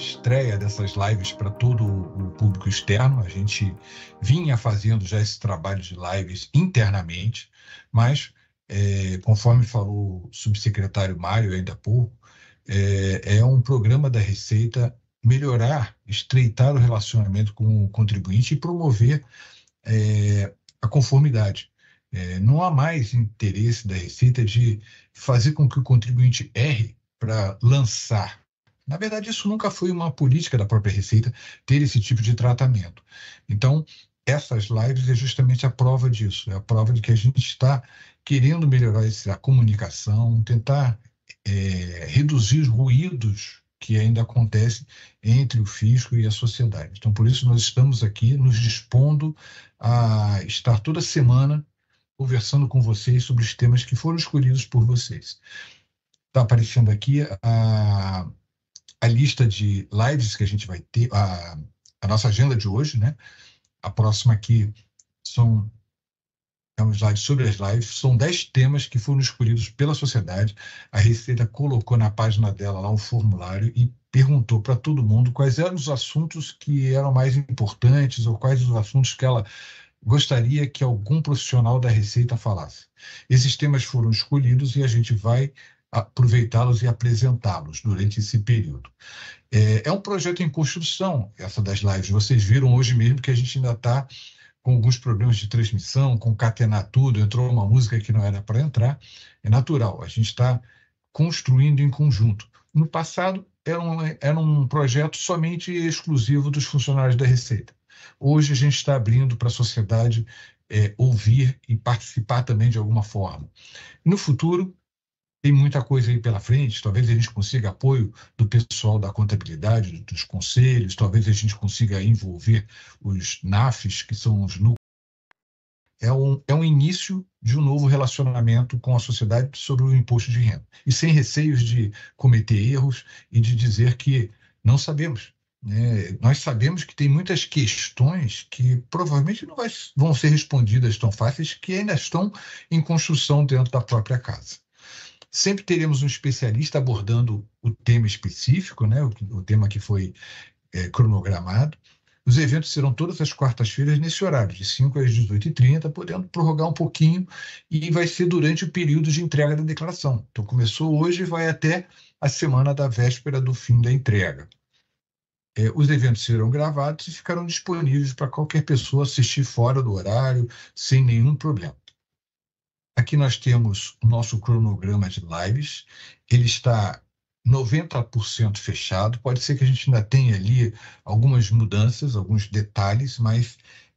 estreia dessas lives para todo o público externo. A gente vinha fazendo já esse trabalho de lives internamente, mas, é, conforme falou o subsecretário Mário ainda há pouco, é, é um programa da Receita melhorar, estreitar o relacionamento com o contribuinte e promover é, a conformidade. É, não há mais interesse da Receita de fazer com que o contribuinte erre para lançar na verdade, isso nunca foi uma política da própria Receita ter esse tipo de tratamento. Então, essas lives é justamente a prova disso, é a prova de que a gente está querendo melhorar a comunicação, tentar é, reduzir os ruídos que ainda acontece entre o fisco e a sociedade. Então, por isso, nós estamos aqui nos dispondo a estar toda semana conversando com vocês sobre os temas que foram escolhidos por vocês. Está aparecendo aqui a, a lista de lives que a gente vai ter, a, a nossa agenda de hoje, né? A próxima aqui são é um slide sobre as lives, são 10 temas que foram escolhidos pela sociedade. A Receita colocou na página dela lá um formulário e perguntou para todo mundo quais eram os assuntos que eram mais importantes ou quais os assuntos que ela gostaria que algum profissional da Receita falasse. Esses temas foram escolhidos e a gente vai aproveitá-los e apresentá-los durante esse período. É, é, um projeto em construção, essa das lives. Vocês viram hoje mesmo que a gente ainda está com alguns problemas de transmissão, concatenar tudo, entrou uma música que não era para entrar. É natural, a gente está construindo em conjunto. No passado, era um, era um projeto somente exclusivo dos funcionários da Receita. Hoje, a gente está abrindo para a sociedade é, ouvir e participar também de alguma forma. No futuro, tem muita coisa aí pela frente, talvez a gente consiga apoio do pessoal da contabilidade, dos conselhos, talvez a gente consiga envolver os NAFs, que são os núcleos. É um, é um início de um novo relacionamento com a sociedade sobre o imposto de renda. E sem receios de cometer erros e de dizer que não sabemos. Né? Nós sabemos que tem muitas questões que provavelmente não vai, vão ser respondidas tão fáceis, que ainda estão em construção dentro da própria casa. Sempre teremos um especialista abordando o tema específico, né? o, o tema que foi é, cronogramado. Os eventos serão todas as quartas-feiras nesse horário, de 5 às 18h30, podendo prorrogar um pouquinho, e vai ser durante o período de entrega da declaração. Então, começou hoje e vai até a semana da véspera do fim da entrega. É, os eventos serão gravados e ficarão disponíveis para qualquer pessoa assistir fora do horário, sem nenhum problema. Aqui nós temos o nosso cronograma de lives. Ele está 90% fechado. Pode ser que a gente ainda tenha ali algumas mudanças, alguns detalhes, mas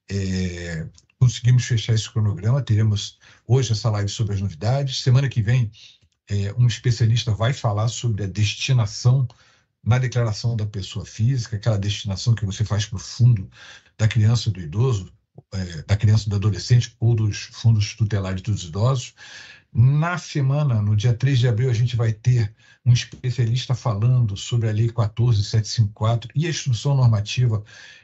é, conseguimos fechar esse cronograma. Teremos hoje essa live sobre as novidades. Semana que vem, é, um especialista vai falar sobre a destinação na declaração da pessoa física, aquela destinação que você faz para o fundo da criança e do idoso, é, da criança e do adolescente ou dos fundos tutelares dos idosos. Na semana, no dia 3 de abril, a gente vai ter um especialista falando sobre a Lei 14754 e a instrução normativa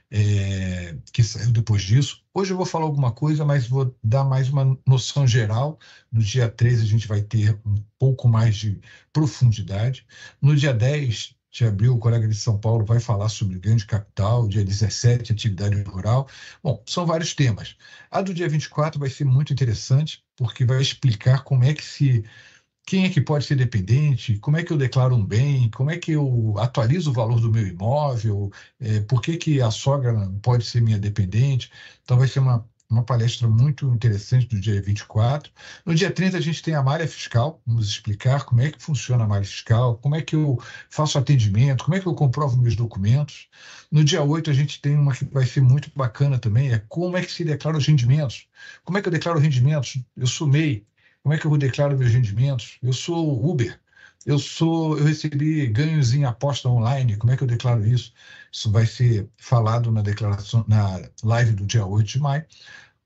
é, que saiu depois disso. Hoje eu vou falar alguma coisa, mas vou dar mais uma noção geral. No dia 13, a gente vai ter um pouco mais de profundidade. No dia 10, de abril, o colega de São Paulo vai falar sobre grande capital, dia 17, atividade rural. Bom, são vários temas. A do dia 24 vai ser muito interessante, porque vai explicar como é que se. Quem é que pode ser dependente? Como é que eu declaro um bem? Como é que eu atualizo o valor do meu imóvel? É, por que, que a sogra pode ser minha dependente? Então, vai ser uma uma palestra muito interessante do dia 24. No dia 30, a gente tem a malha fiscal, vamos explicar como é que funciona a malha fiscal, como é que eu faço atendimento, como é que eu comprovo meus documentos. No dia 8, a gente tem uma que vai ser muito bacana também, é como é que se declara os rendimentos. Como é que eu declaro rendimentos? Eu sou MEI. Como é que eu declaro meus rendimentos? Eu sou Uber eu sou, eu recebi ganhos em aposta online. Como é que eu declaro isso? Isso vai ser falado na declaração, na live do dia 8 de maio.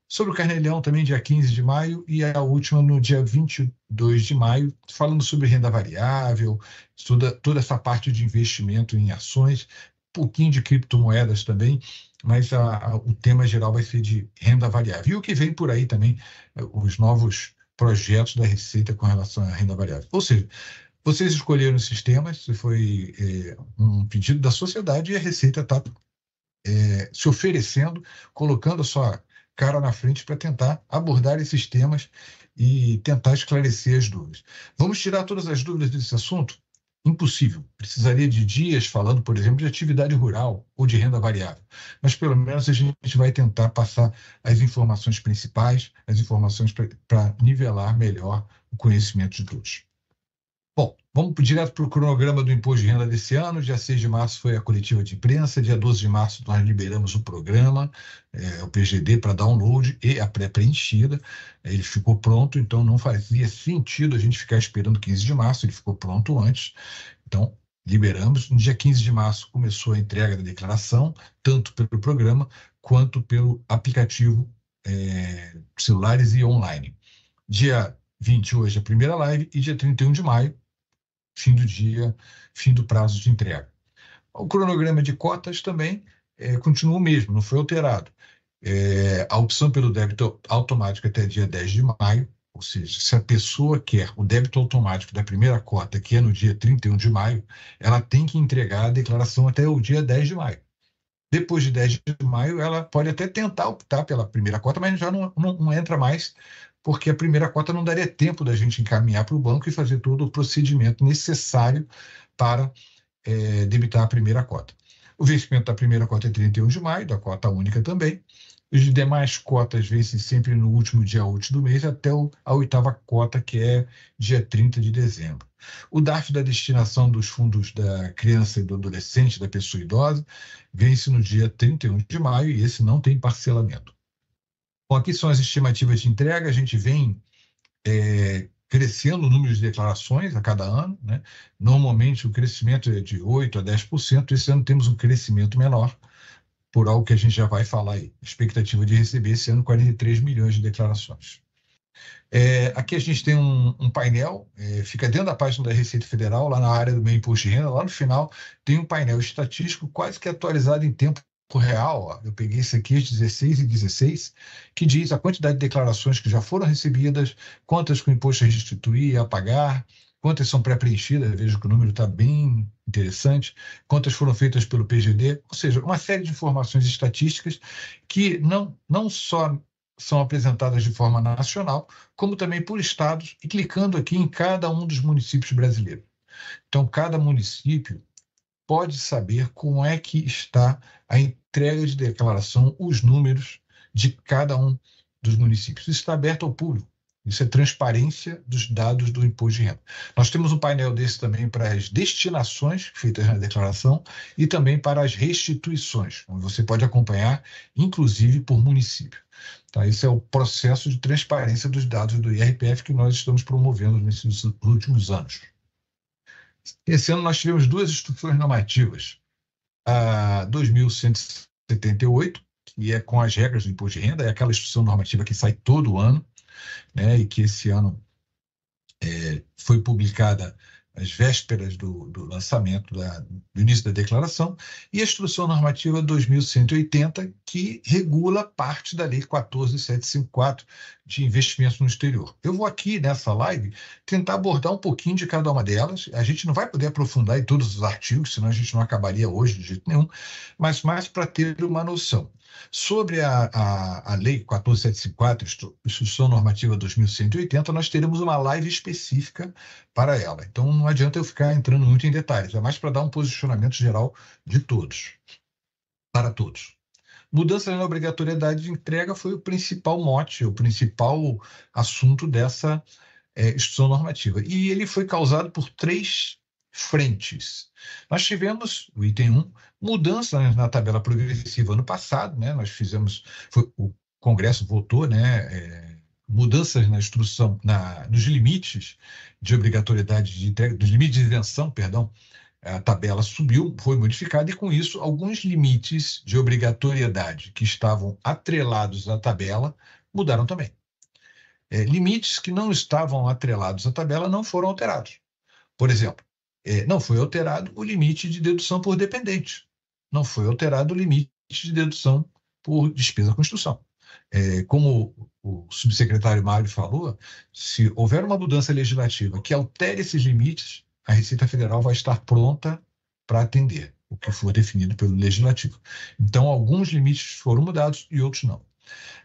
Sobre o Carnelhão, também dia 15 de maio, e a última no dia 22 de maio, falando sobre renda variável, toda, toda essa parte de investimento em ações, um pouquinho de criptomoedas também, mas a, a, o tema geral vai ser de renda variável. E o que vem por aí também, os novos projetos da Receita com relação à renda variável. Ou seja, vocês escolheram os sistemas, foi é, um pedido da sociedade e a Receita está é, se oferecendo, colocando a sua cara na frente para tentar abordar esses temas e tentar esclarecer as dúvidas. Vamos tirar todas as dúvidas desse assunto? Impossível. Precisaria de dias falando, por exemplo, de atividade rural ou de renda variável. Mas pelo menos a gente vai tentar passar as informações principais, as informações para nivelar melhor o conhecimento de todos. Vamos direto para o cronograma do imposto de renda desse ano. Dia 6 de março foi a coletiva de imprensa, dia 12 de março nós liberamos o programa, é, o PGD, para download e a pré-preenchida. Ele ficou pronto, então não fazia sentido a gente ficar esperando 15 de março, ele ficou pronto antes. Então, liberamos. No dia 15 de março começou a entrega da declaração, tanto pelo programa quanto pelo aplicativo é, celulares e online. Dia 20 hoje é a primeira live e dia 31 de maio fim do dia, fim do prazo de entrega. O cronograma de cotas também é, continua o mesmo, não foi alterado. É, a opção pelo débito automático até dia 10 de maio, ou seja, se a pessoa quer o débito automático da primeira cota, que é no dia 31 de maio, ela tem que entregar a declaração até o dia 10 de maio. Depois de 10 de maio, ela pode até tentar optar pela primeira cota, mas já não, não, não entra mais porque a primeira cota não daria tempo da gente encaminhar para o banco e fazer todo o procedimento necessário para é, debitar a primeira cota. O vencimento da primeira cota é 31 de maio, da cota única também. Os demais cotas vencem sempre no último dia útil do mês, até a oitava cota, que é dia 30 de dezembro. O DARF da destinação dos fundos da criança e do adolescente, da pessoa idosa, vence no dia 31 de maio e esse não tem parcelamento. Bom, aqui são as estimativas de entrega. A gente vem é, crescendo o número de declarações a cada ano. Né? Normalmente o crescimento é de 8% a 10%. Esse ano temos um crescimento menor, por algo que a gente já vai falar aí. Expectativa de receber esse ano 43 milhões de declarações. É, aqui a gente tem um, um painel, é, fica dentro da página da Receita Federal, lá na área do meio imposto de renda, lá no final tem um painel estatístico quase que atualizado em tempo real, ó, eu peguei isso aqui, 16 e 16, que diz a quantidade de declarações que já foram recebidas, quantas com imposto a restituir, a pagar, quantas são pré-preenchidas, vejo que o número está bem interessante, quantas foram feitas pelo PGD, ou seja, uma série de informações estatísticas que não, não só são apresentadas de forma nacional, como também por estados, e clicando aqui em cada um dos municípios brasileiros. Então, cada município pode saber como é que está a entrega de declaração, os números de cada um dos municípios. Isso está aberto ao público. Isso é transparência dos dados do imposto de renda. Nós temos um painel desse também para as destinações feitas na declaração e também para as restituições, onde você pode acompanhar, inclusive por município. Tá? Esse é o processo de transparência dos dados do IRPF que nós estamos promovendo nesses últimos anos. Esse ano nós tivemos duas instruções normativas. A 2178, que é com as regras do imposto de renda, é aquela instrução normativa que sai todo ano, né, e que esse ano é, foi publicada as vésperas do, do lançamento, da, do início da declaração, e a Instrução Normativa 2180, que regula parte da Lei 14754 de investimentos no exterior. Eu vou aqui, nessa live, tentar abordar um pouquinho de cada uma delas. A gente não vai poder aprofundar em todos os artigos, senão a gente não acabaria hoje de jeito nenhum, mas mais para ter uma noção. Sobre a, a, a Lei 14754, Instrução Normativa 2180, nós teremos uma live específica para ela. Então, não adianta eu ficar entrando muito em detalhes, é mais para dar um posicionamento geral de todos, para todos. Mudança na obrigatoriedade de entrega foi o principal mote, o principal assunto dessa é, instituição normativa. E ele foi causado por três frentes. Nós tivemos, o item 1, mudanças na tabela progressiva ano passado, né? nós fizemos, foi, o Congresso votou, né? É, mudanças na instrução, na, nos limites de obrigatoriedade de entrega, dos limites de isenção, perdão, a tabela subiu, foi modificada e com isso alguns limites de obrigatoriedade que estavam atrelados à tabela mudaram também. É, limites que não estavam atrelados à tabela não foram alterados. Por exemplo, é, não foi alterado o limite de dedução por dependente, não foi alterado o limite de dedução por despesa com instrução é, como o subsecretário Mário falou, se houver uma mudança legislativa que altere esses limites, a Receita Federal vai estar pronta para atender o que for definido pelo legislativo. Então, alguns limites foram mudados e outros não.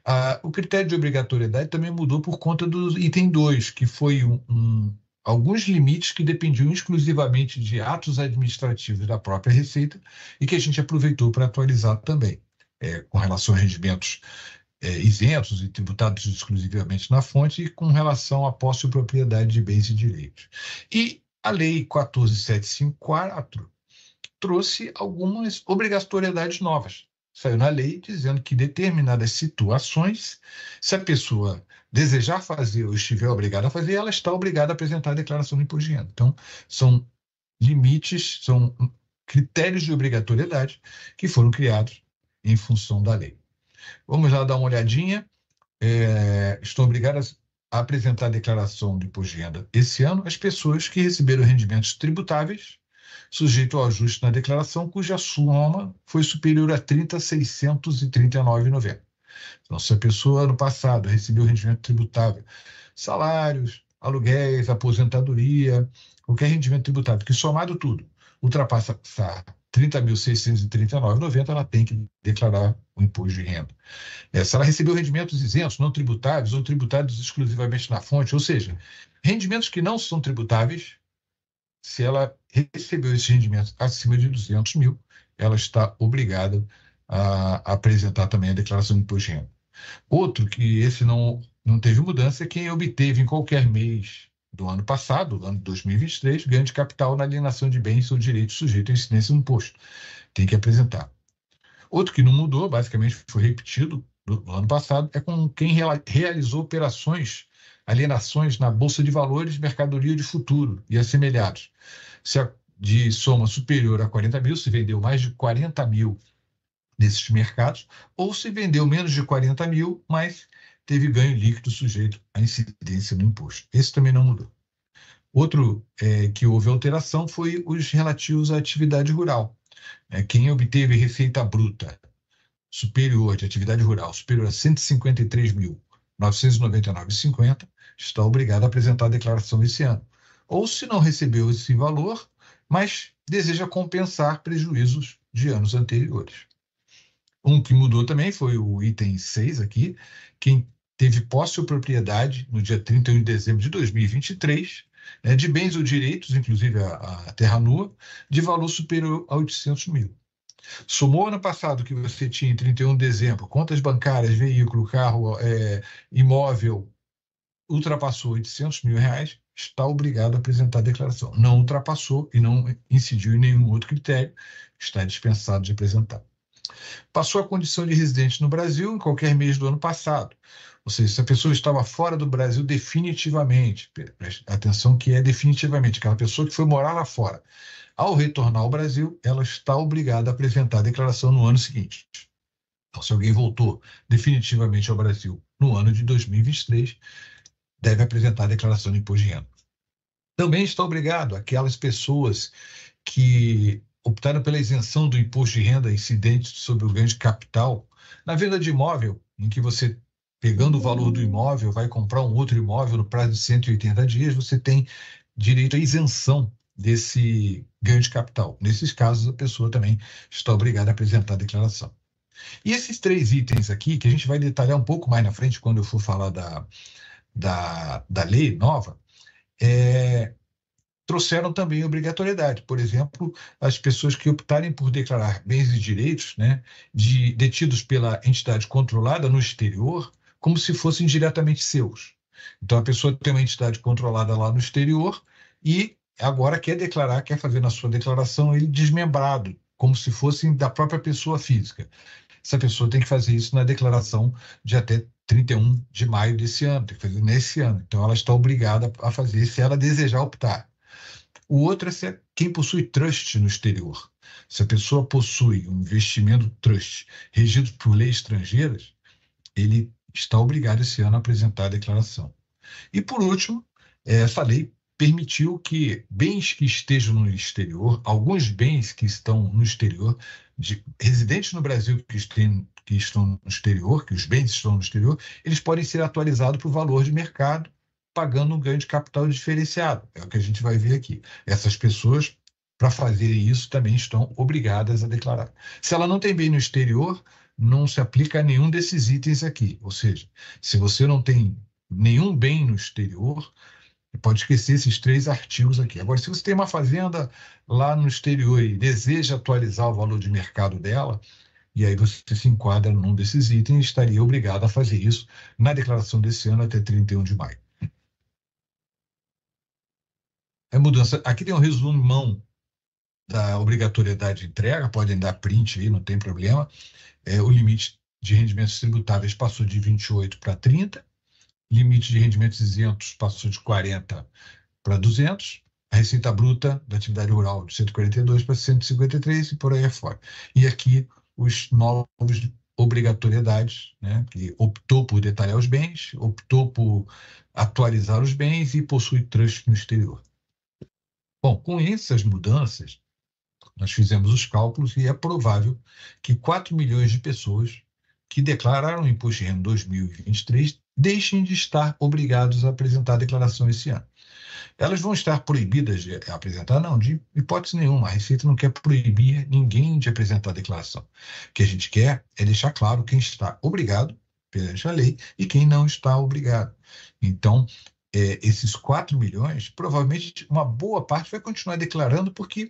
Ah, o critério de obrigatoriedade também mudou por conta do item 2, que foi um, um, alguns limites que dependiam exclusivamente de atos administrativos da própria Receita e que a gente aproveitou para atualizar também, é, com relação a rendimentos é, isentos e tributados exclusivamente na fonte, e com relação à posse e propriedade de bens e direitos. E a Lei 14754 trouxe algumas obrigatoriedades novas. Saiu na lei dizendo que determinadas situações, se a pessoa desejar fazer ou estiver obrigada a fazer, ela está obrigada a apresentar a declaração do imposto de renda. Então, são limites, são critérios de obrigatoriedade que foram criados em função da lei. Vamos lá dar uma olhadinha. É, estou obrigado a apresentar a declaração de imposto de renda esse ano as pessoas que receberam rendimentos tributáveis sujeito ao ajuste na declaração, cuja soma foi superior a R$ 30.639,90. Então, se a pessoa ano passado recebeu rendimento tributável, salários, aluguéis, aposentadoria, qualquer rendimento tributável, que somado tudo essa 30.639,90, ela tem que declarar o imposto de renda. É, se ela recebeu rendimentos isentos, não tributáveis ou tributados exclusivamente na fonte, ou seja, rendimentos que não são tributáveis, se ela recebeu esses rendimentos acima de 200 mil, ela está obrigada a, a apresentar também a declaração de imposto de renda. Outro que esse não, não teve mudança é quem obteve em qualquer mês do ano passado, ano 2023, ganho de capital na alienação de bens ou direitos sujeitos à incidência no imposto. Tem que apresentar. Outro que não mudou, basicamente foi repetido no ano passado, é com quem realizou operações, alienações na Bolsa de Valores, mercadoria de futuro e assemelhados. Se a de soma superior a 40 mil, se vendeu mais de 40 mil nesses mercados, ou se vendeu menos de 40 mil, mas teve ganho líquido sujeito à incidência do imposto. Esse também não mudou. Outro é, que houve alteração foi os relativos à atividade rural. É, quem obteve receita bruta superior de atividade rural superior a 153.999,50 está obrigado a apresentar a declaração esse ano. Ou se não recebeu esse valor, mas deseja compensar prejuízos de anos anteriores. Um que mudou também foi o item 6 aqui, quem teve posse ou propriedade no dia 31 de dezembro de 2023 né, de bens ou direitos, inclusive a, a terra nua, de valor superior a 800 mil. Somou ano passado que você tinha em 31 de dezembro contas bancárias, veículo, carro, é, imóvel, ultrapassou 800 mil reais, está obrigado a apresentar a declaração. Não ultrapassou e não incidiu em nenhum outro critério, está dispensado de apresentar. Passou a condição de residente no Brasil em qualquer mês do ano passado. Ou seja, se a pessoa estava fora do Brasil definitivamente, preste atenção que é definitivamente, aquela pessoa que foi morar lá fora. Ao retornar ao Brasil, ela está obrigada a apresentar a declaração no ano seguinte. Então, se alguém voltou definitivamente ao Brasil no ano de 2023, deve apresentar a declaração de imposto de renda. Também está obrigado aquelas pessoas que optaram pela isenção do imposto de renda incidente sobre o ganho de capital na venda de imóvel em que você pegando o valor do imóvel, vai comprar um outro imóvel no prazo de 180 dias, você tem direito à isenção desse ganho de capital. Nesses casos, a pessoa também está obrigada a apresentar a declaração. E esses três itens aqui, que a gente vai detalhar um pouco mais na frente, quando eu for falar da, da, da lei nova, é, trouxeram também obrigatoriedade. Por exemplo, as pessoas que optarem por declarar bens e direitos né, de, detidos pela entidade controlada no exterior, como se fossem diretamente seus. Então a pessoa tem uma entidade controlada lá no exterior e agora quer declarar, quer fazer na sua declaração ele desmembrado, como se fossem da própria pessoa física. Essa pessoa tem que fazer isso na declaração de até 31 de maio desse ano, tem que fazer nesse ano. Então ela está obrigada a fazer se ela desejar optar. O outro é ser é quem possui trust no exterior. Se a pessoa possui um investimento trust regido por leis estrangeiras, ele está obrigado esse ano a apresentar a declaração. E, por último, é, essa lei permitiu que bens que estejam no exterior, alguns bens que estão no exterior, de, residentes no Brasil que, que estão no exterior, que os bens estão no exterior, eles podem ser atualizados para o valor de mercado, pagando um ganho de capital diferenciado. É o que a gente vai ver aqui. Essas pessoas, para fazerem isso, também estão obrigadas a declarar. Se ela não tem bem no exterior, não se aplica a nenhum desses itens aqui. Ou seja, se você não tem nenhum bem no exterior, pode esquecer esses três artigos aqui. Agora, se você tem uma fazenda lá no exterior e deseja atualizar o valor de mercado dela, e aí você se enquadra num desses itens, estaria obrigado a fazer isso na declaração desse ano até 31 de maio. É mudança. Aqui tem um resumão da obrigatoriedade de entrega, podem dar print aí, não tem problema. É, o limite de rendimentos tributáveis passou de 28 para 30, limite de rendimentos isentos passou de 40 para 200, a receita bruta da atividade rural de 142 para 153 e por aí afora. E aqui os novos obrigatoriedades, né, que optou por detalhar os bens, optou por atualizar os bens e possui trust no exterior. Bom, com essas mudanças, nós fizemos os cálculos e é provável que 4 milhões de pessoas que declararam imposto de renda em 2023 deixem de estar obrigados a apresentar a declaração esse ano. Elas vão estar proibidas de apresentar? Não, de hipótese nenhuma. A Receita não quer proibir ninguém de apresentar a declaração. O que a gente quer é deixar claro quem está obrigado perante a lei e quem não está obrigado. Então, é, esses 4 milhões, provavelmente uma boa parte vai continuar declarando, porque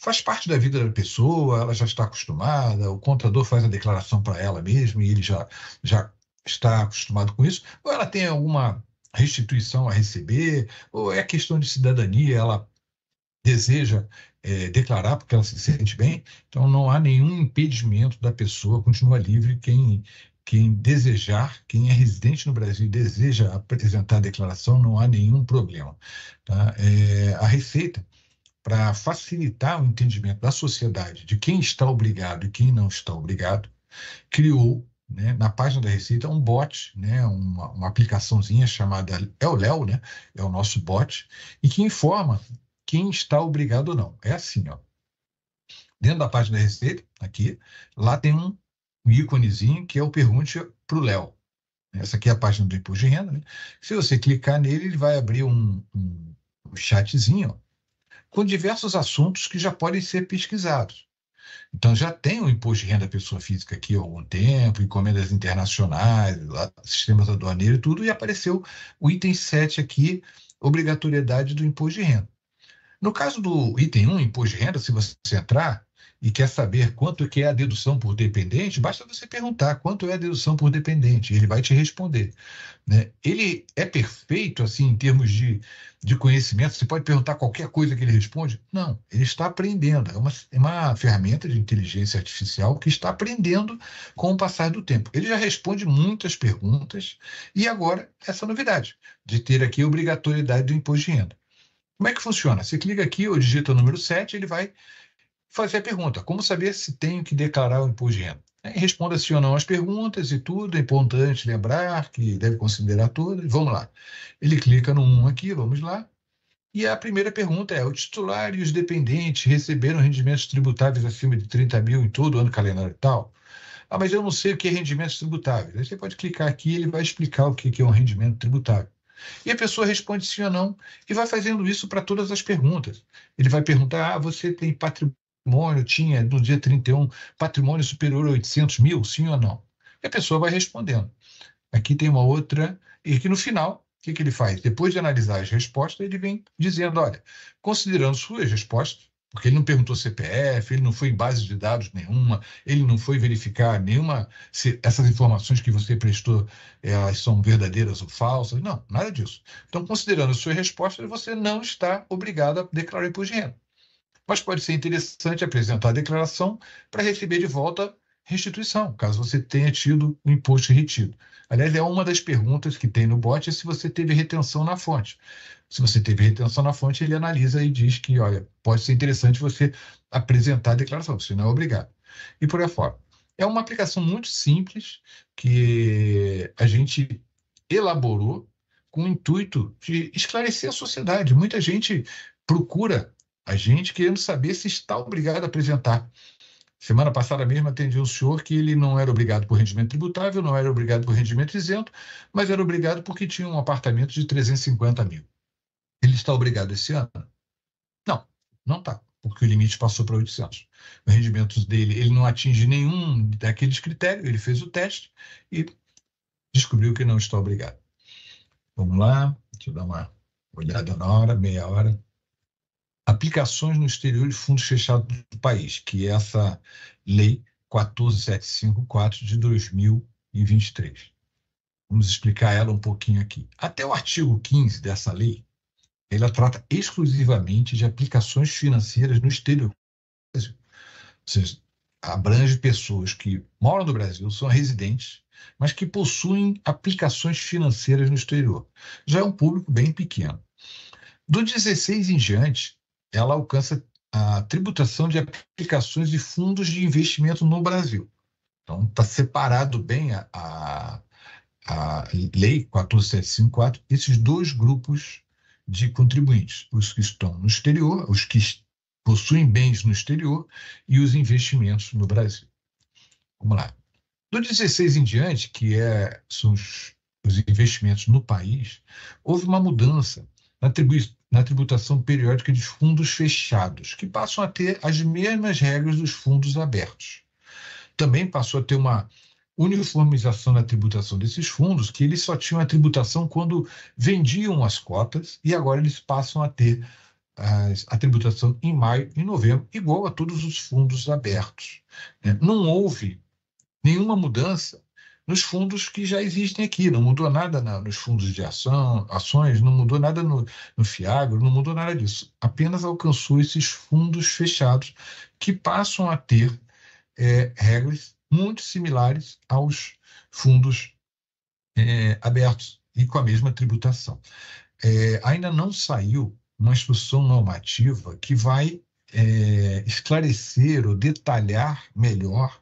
faz parte da vida da pessoa, ela já está acostumada, o contador faz a declaração para ela mesma e ele já, já está acostumado com isso, ou ela tem alguma restituição a receber, ou é questão de cidadania, ela deseja é, declarar porque ela se sente bem, então não há nenhum impedimento da pessoa, continua livre quem, quem desejar, quem é residente no Brasil e deseja apresentar a declaração, não há nenhum problema. Tá? É, a Receita para facilitar o entendimento da sociedade de quem está obrigado e quem não está obrigado, criou né, na página da Receita um bot, né, uma, uma aplicaçãozinha chamada é o Léo, né, é o nosso bot, e que informa quem está obrigado ou não. É assim, ó. Dentro da página da Receita, aqui, lá tem um, um íconezinho que é o Pergunte para o Léo. Essa aqui é a página do Imposto de Renda. Né? Se você clicar nele, ele vai abrir um, um, um chatzinho, ó, com diversos assuntos que já podem ser pesquisados. Então, já tem o imposto de renda à pessoa física aqui há algum tempo, encomendas internacionais, sistemas aduaneiros e tudo, e apareceu o item 7 aqui, obrigatoriedade do imposto de renda. No caso do item 1, imposto de renda, se você entrar, e quer saber quanto que é a dedução por dependente, basta você perguntar quanto é a dedução por dependente, ele vai te responder. Né? Ele é perfeito, assim, em termos de, de conhecimento, você pode perguntar qualquer coisa que ele responde? Não, ele está aprendendo, é uma, é uma ferramenta de inteligência artificial que está aprendendo com o passar do tempo. Ele já responde muitas perguntas e agora essa novidade de ter aqui a obrigatoriedade do imposto de renda. Como é que funciona? Você clica aqui ou digita o número 7, ele vai fazer a pergunta: como saber se tenho que declarar o imposto de renda? Responda sim ou não as perguntas e tudo. É importante lembrar que deve considerar tudo. Vamos lá. Ele clica no 1 aqui, vamos lá. E a primeira pergunta é: o titular e os dependentes receberam rendimentos tributáveis acima de 30 mil em todo o ano calendário e tal? Ah, mas eu não sei o que é rendimentos tributáveis. Aí você pode clicar aqui e ele vai explicar o que é um rendimento tributável. E a pessoa responde sim ou não e vai fazendo isso para todas as perguntas. Ele vai perguntar: ah, você tem patrimônio patrimônio tinha no dia 31 patrimônio superior a 800 mil, sim ou não? E a pessoa vai respondendo. Aqui tem uma outra, e que no final, o que, que ele faz? Depois de analisar as respostas, ele vem dizendo: olha, considerando suas respostas, porque ele não perguntou CPF, ele não foi em base de dados nenhuma, ele não foi verificar nenhuma se essas informações que você prestou elas são verdadeiras ou falsas, não, nada disso. Então, considerando a sua resposta, você não está obrigado a declarar imposto de renda mas pode ser interessante apresentar a declaração para receber de volta restituição, caso você tenha tido o imposto retido. Aliás, é uma das perguntas que tem no bot é se você teve retenção na fonte. Se você teve retenção na fonte, ele analisa e diz que, olha, pode ser interessante você apresentar a declaração, senão, não é obrigado. E por aí fora. É uma aplicação muito simples que a gente elaborou com o intuito de esclarecer a sociedade. Muita gente procura a gente querendo saber se está obrigado a apresentar. Semana passada mesmo atendi um senhor que ele não era obrigado por rendimento tributável, não era obrigado por rendimento isento, mas era obrigado porque tinha um apartamento de 350 mil. Ele está obrigado esse ano? Não, não está, porque o limite passou para 800. O rendimento dele, ele não atinge nenhum daqueles critérios, ele fez o teste e descobriu que não está obrigado. Vamos lá, deixa eu dar uma olhada na hora, meia hora aplicações no exterior de fundos fechados do país, que é essa lei 14754 de 2023. Vamos explicar ela um pouquinho aqui. Até o artigo 15 dessa lei, ela trata exclusivamente de aplicações financeiras no exterior. Ou seja, abrange pessoas que moram no Brasil, são residentes, mas que possuem aplicações financeiras no exterior. Já é um público bem pequeno. Do 16 em diante, ela alcança a tributação de aplicações de fundos de investimento no Brasil. Então, está separado bem a, a, a Lei 14754, esses dois grupos de contribuintes: os que estão no exterior, os que possuem bens no exterior e os investimentos no Brasil. Vamos lá. Do 16 em diante, que é, são os, os investimentos no país, houve uma mudança na tributação periódica de fundos fechados, que passam a ter as mesmas regras dos fundos abertos. Também passou a ter uma uniformização na tributação desses fundos, que eles só tinham a tributação quando vendiam as cotas, e agora eles passam a ter a tributação em maio e novembro, igual a todos os fundos abertos. Né? Não houve nenhuma mudança nos fundos que já existem aqui. Não mudou nada na, nos fundos de ação, ações, não mudou nada no, no Fiagro, não mudou nada disso. Apenas alcançou esses fundos fechados que passam a ter é, regras muito similares aos fundos é, abertos e com a mesma tributação. É, ainda não saiu uma instrução normativa que vai é, esclarecer ou detalhar melhor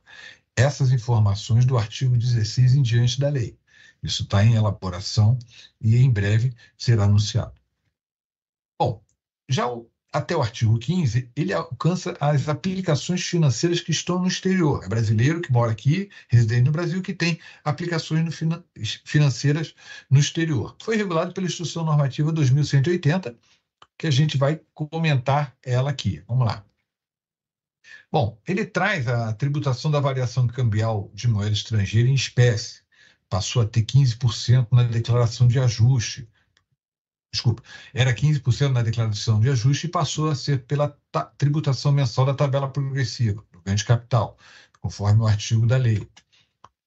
essas informações do artigo 16 em diante da lei. Isso está em elaboração e em breve será anunciado. Bom, já o, até o artigo 15, ele alcança as aplicações financeiras que estão no exterior. É brasileiro que mora aqui, residente no Brasil, que tem aplicações no finan financeiras no exterior. Foi regulado pela Instrução Normativa 2180, que a gente vai comentar ela aqui. Vamos lá. Bom, ele traz a tributação da variação cambial de moeda estrangeira em espécie. Passou a ter 15% na declaração de ajuste. Desculpa, era 15% na declaração de ajuste e passou a ser pela tributação mensal da tabela progressiva, do ganho de capital, conforme o artigo da lei.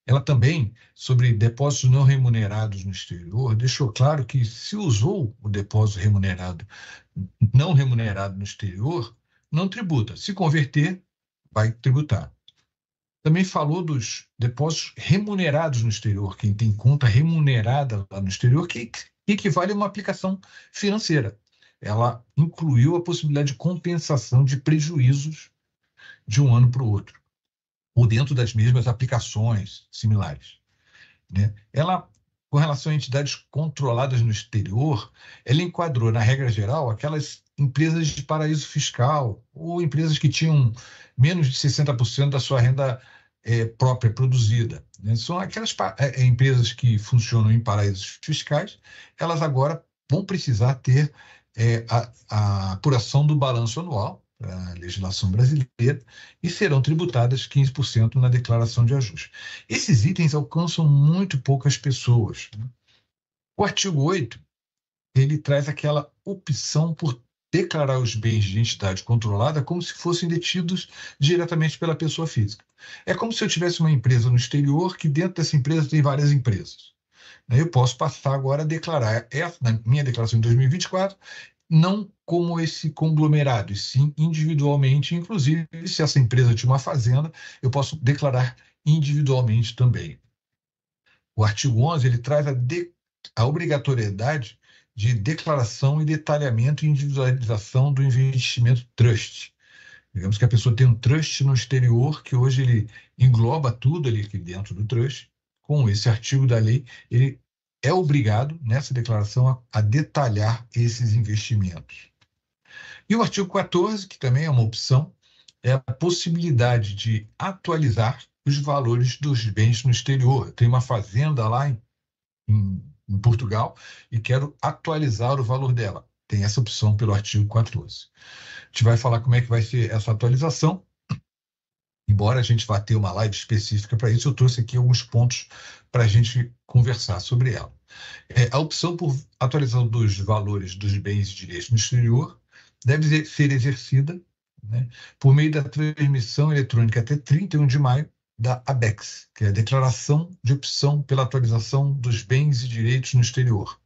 Ela também, sobre depósitos não remunerados no exterior, deixou claro que se usou o depósito remunerado, não remunerado no exterior, não tributa. Se converter, vai tributar. Também falou dos depósitos remunerados no exterior, quem tem conta remunerada lá no exterior, que equivale a uma aplicação financeira. Ela incluiu a possibilidade de compensação de prejuízos de um ano para o outro, ou dentro das mesmas aplicações similares. Né? Ela, com relação a entidades controladas no exterior, ela enquadrou, na regra geral, aquelas empresas de paraíso fiscal ou empresas que tinham menos de 60% da sua renda é, própria produzida. Né? São aquelas é, é, empresas que funcionam em paraísos fiscais, elas agora vão precisar ter é, a, a, apuração do balanço anual, a legislação brasileira, e serão tributadas 15% na declaração de ajuste. Esses itens alcançam muito poucas pessoas. Né? O artigo 8 ele traz aquela opção por declarar os bens de entidade controlada como se fossem detidos diretamente pela pessoa física. É como se eu tivesse uma empresa no exterior que dentro dessa empresa tem várias empresas. Né? Eu posso passar agora a declarar essa, na minha declaração de 2024, não como esse conglomerado, e sim individualmente, inclusive se essa empresa tinha uma fazenda, eu posso declarar individualmente também. O artigo 11 ele traz a, de, a obrigatoriedade de declaração e detalhamento e individualização do investimento trust. Digamos que a pessoa tem um trust no exterior, que hoje ele engloba tudo ali dentro do trust. Com esse artigo da lei, ele é obrigado, nessa declaração, a, a detalhar esses investimentos. E o artigo 14, que também é uma opção, é a possibilidade de atualizar os valores dos bens no exterior. Tem uma fazenda lá em, em em Portugal e quero atualizar o valor dela. Tem essa opção pelo artigo 14. A gente vai falar como é que vai ser essa atualização. Embora a gente vá ter uma live específica para isso, eu trouxe aqui alguns pontos para a gente conversar sobre ela. É, a opção por atualização dos valores dos bens e direitos no exterior deve ser exercida né, por meio da transmissão eletrônica até 31 de maio da ABEX, que é a Declaração de Opção pela Atualização dos Bens e Direitos no Exterior.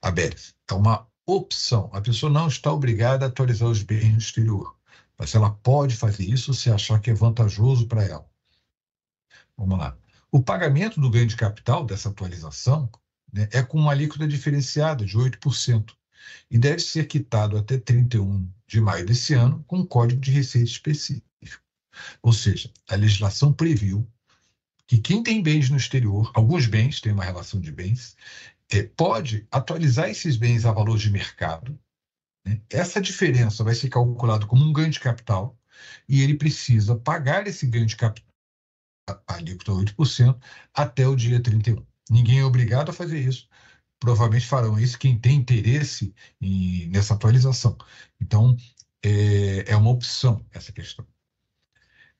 ABEX é uma opção. A pessoa não está obrigada a atualizar os bens no exterior, mas ela pode fazer isso se achar que é vantajoso para ela. Vamos lá. O pagamento do ganho de capital dessa atualização né, é com uma alíquota diferenciada de 8% e deve ser quitado até 31 de maio desse ano com um código de receita específico. Ou seja, a legislação previu que quem tem bens no exterior, alguns bens, tem uma relação de bens, é, pode atualizar esses bens a valor de mercado. Né? Essa diferença vai ser calculada como um ganho de capital e ele precisa pagar esse ganho de capital, a por 8%, até o dia 31. Ninguém é obrigado a fazer isso. Provavelmente farão isso quem tem interesse em, nessa atualização. Então, é, é uma opção essa questão.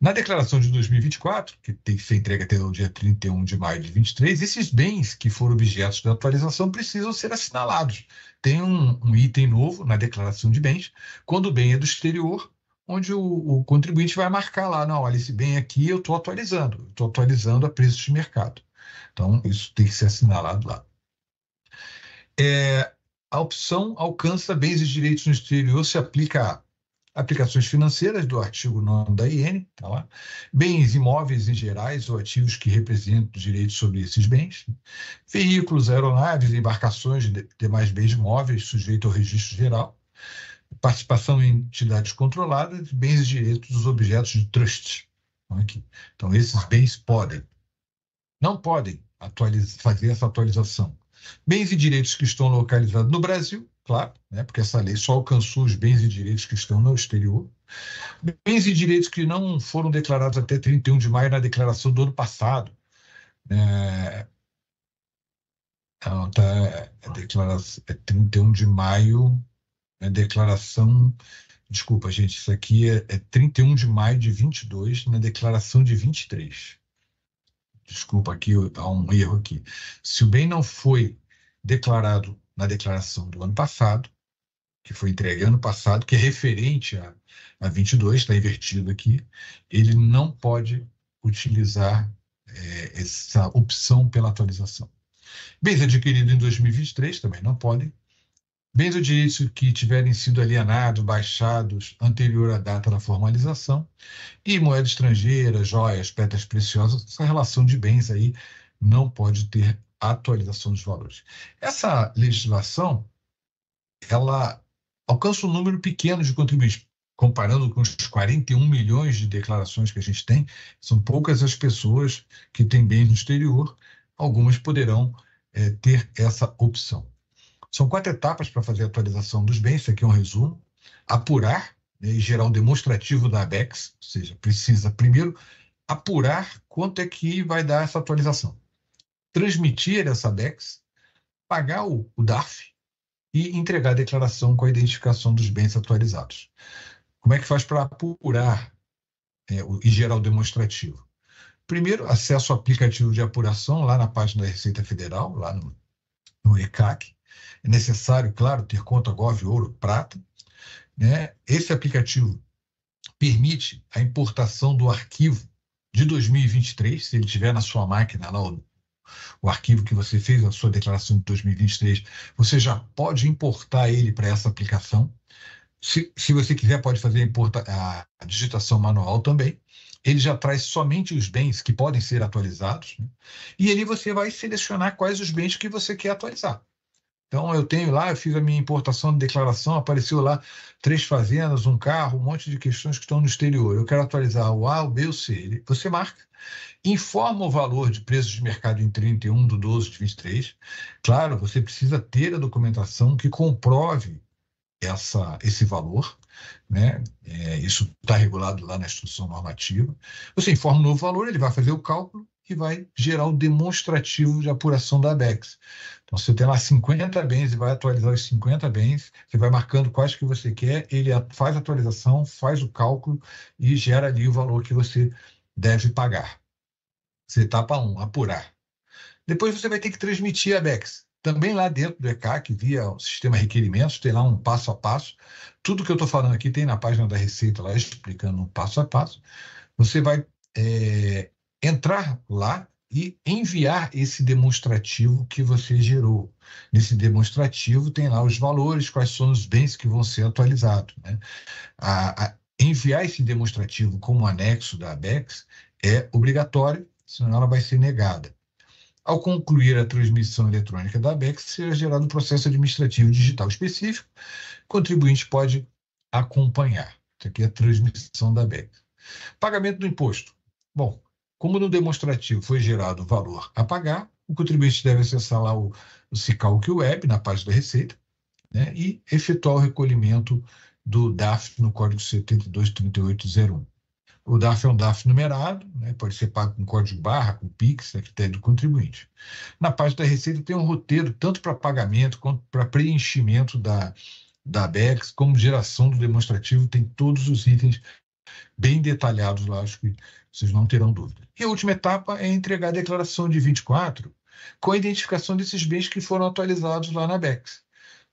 Na declaração de 2024, que tem que ser entregue até o dia 31 de maio de 23, esses bens que foram objetos da atualização precisam ser assinalados. Tem um, um item novo na declaração de bens, quando o bem é do exterior, onde o, o contribuinte vai marcar lá, não, olha, esse bem aqui eu estou atualizando, estou atualizando a preço de mercado. Então, isso tem que ser assinalado lá. É, a opção alcança bens e direitos no exterior se aplica a aplicações financeiras do artigo 9 da IN, tá lá, bens imóveis em gerais ou ativos que representam direitos sobre esses bens, veículos, aeronaves, embarcações e demais bens móveis sujeitos ao registro geral, participação em entidades controladas, bens e direitos dos objetos de trust. Aqui. Então, esses bens podem, não podem fazer essa atualização. Bens e direitos que estão localizados no Brasil claro, né, porque essa lei só alcançou os bens e direitos que estão no exterior. Bens e direitos que não foram declarados até 31 de maio na declaração do ano passado. Né? É, então, tá, é declaração, é 31 de maio, é declaração. Desculpa, gente, isso aqui é, é 31 de maio de 22, na declaração de 23. Desculpa, aqui há um erro aqui. Se o bem não foi declarado na declaração do ano passado, que foi entregue ano passado, que é referente a, a 22, está invertido aqui, ele não pode utilizar é, essa opção pela atualização. Bens adquiridos em 2023 também não podem. Bens ou direitos que tiverem sido alienados, baixados anterior à data da formalização. E moeda estrangeira, joias, pedras preciosas, essa relação de bens aí não pode ter a atualização dos valores. Essa legislação, ela alcança um número pequeno de contribuintes, comparando com os 41 milhões de declarações que a gente tem, são poucas as pessoas que têm bens no exterior, algumas poderão é, ter essa opção. São quatro etapas para fazer a atualização dos bens, isso aqui é um resumo. Apurar né, e gerar um demonstrativo da ABEX, ou seja, precisa primeiro apurar quanto é que vai dar essa atualização transmitir essa DEX, pagar o, o e entregar a declaração com a identificação dos bens atualizados. Como é que faz para apurar é, o, e gerar o demonstrativo? Primeiro, acesso ao aplicativo de apuração lá na página da Receita Federal, lá no, no ECAC. É necessário, claro, ter conta Gov Ouro Prata. Né? Esse aplicativo permite a importação do arquivo de 2023, se ele tiver na sua máquina lá o o arquivo que você fez, a sua declaração de 2023, você já pode importar ele para essa aplicação. Se, se você quiser, pode fazer a, importa, a digitação manual também. Ele já traz somente os bens que podem ser atualizados. Né? E ali você vai selecionar quais os bens que você quer atualizar. Então eu tenho lá, eu fiz a minha importação de declaração, apareceu lá três fazendas, um carro, um monte de questões que estão no exterior. Eu quero atualizar o A, o B, o C. Você marca, informa o valor de preços de mercado em 31 de 12 de 23. Claro, você precisa ter a documentação que comprove essa, esse valor. Né? É, isso está regulado lá na instrução normativa. Você informa o novo valor, ele vai fazer o cálculo e vai gerar o demonstrativo de apuração da ABEX. Então, você tem lá 50 bens e vai atualizar os 50 bens, você vai marcando quais que você quer, ele faz a atualização, faz o cálculo e gera ali o valor que você deve pagar. Você etapa tá 1, um, apurar. Depois você vai ter que transmitir a BEX. Também lá dentro do ECAC, via o sistema requerimentos, tem lá um passo a passo. Tudo que eu estou falando aqui tem na página da Receita lá explicando um passo a passo. Você vai é, entrar lá e enviar esse demonstrativo que você gerou. Nesse demonstrativo tem lá os valores, quais são os bens que vão ser atualizados. Né? A, a enviar esse demonstrativo como anexo da ABEX é obrigatório, senão ela vai ser negada. Ao concluir a transmissão eletrônica da ABEX, será gerado um processo administrativo digital específico, o contribuinte pode acompanhar. Isso aqui é a transmissão da ABEX. Pagamento do imposto. Bom, como no demonstrativo foi gerado o valor a pagar, o contribuinte deve acessar lá o, o Cicalc Web, na página da Receita, né, e efetuar o recolhimento do DAF no código 723801. O DAF é um DAF numerado, né, pode ser pago com código barra, com PIX, a né, critério do contribuinte. Na página da Receita tem um roteiro tanto para pagamento quanto para preenchimento da, da ABEX, como geração do demonstrativo, tem todos os itens bem detalhados lá. Acho que vocês não terão dúvida. E a última etapa é entregar a declaração de 24 com a identificação desses bens que foram atualizados lá na BEX.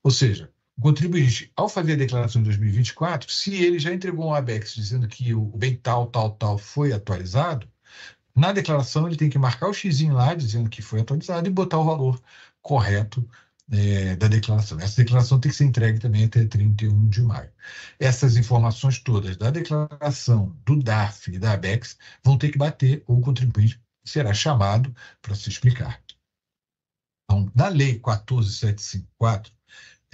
Ou seja, o contribuinte, ao fazer a declaração de 2024, se ele já entregou um ABEX dizendo que o bem tal, tal, tal foi atualizado, na declaração ele tem que marcar o xizinho lá dizendo que foi atualizado e botar o valor correto é, da declaração. Essa declaração tem que ser entregue também até 31 de maio. Essas informações todas da declaração, do DARF e da ABEX vão ter que bater ou o contribuinte será chamado para se explicar. Então, na Lei 14754,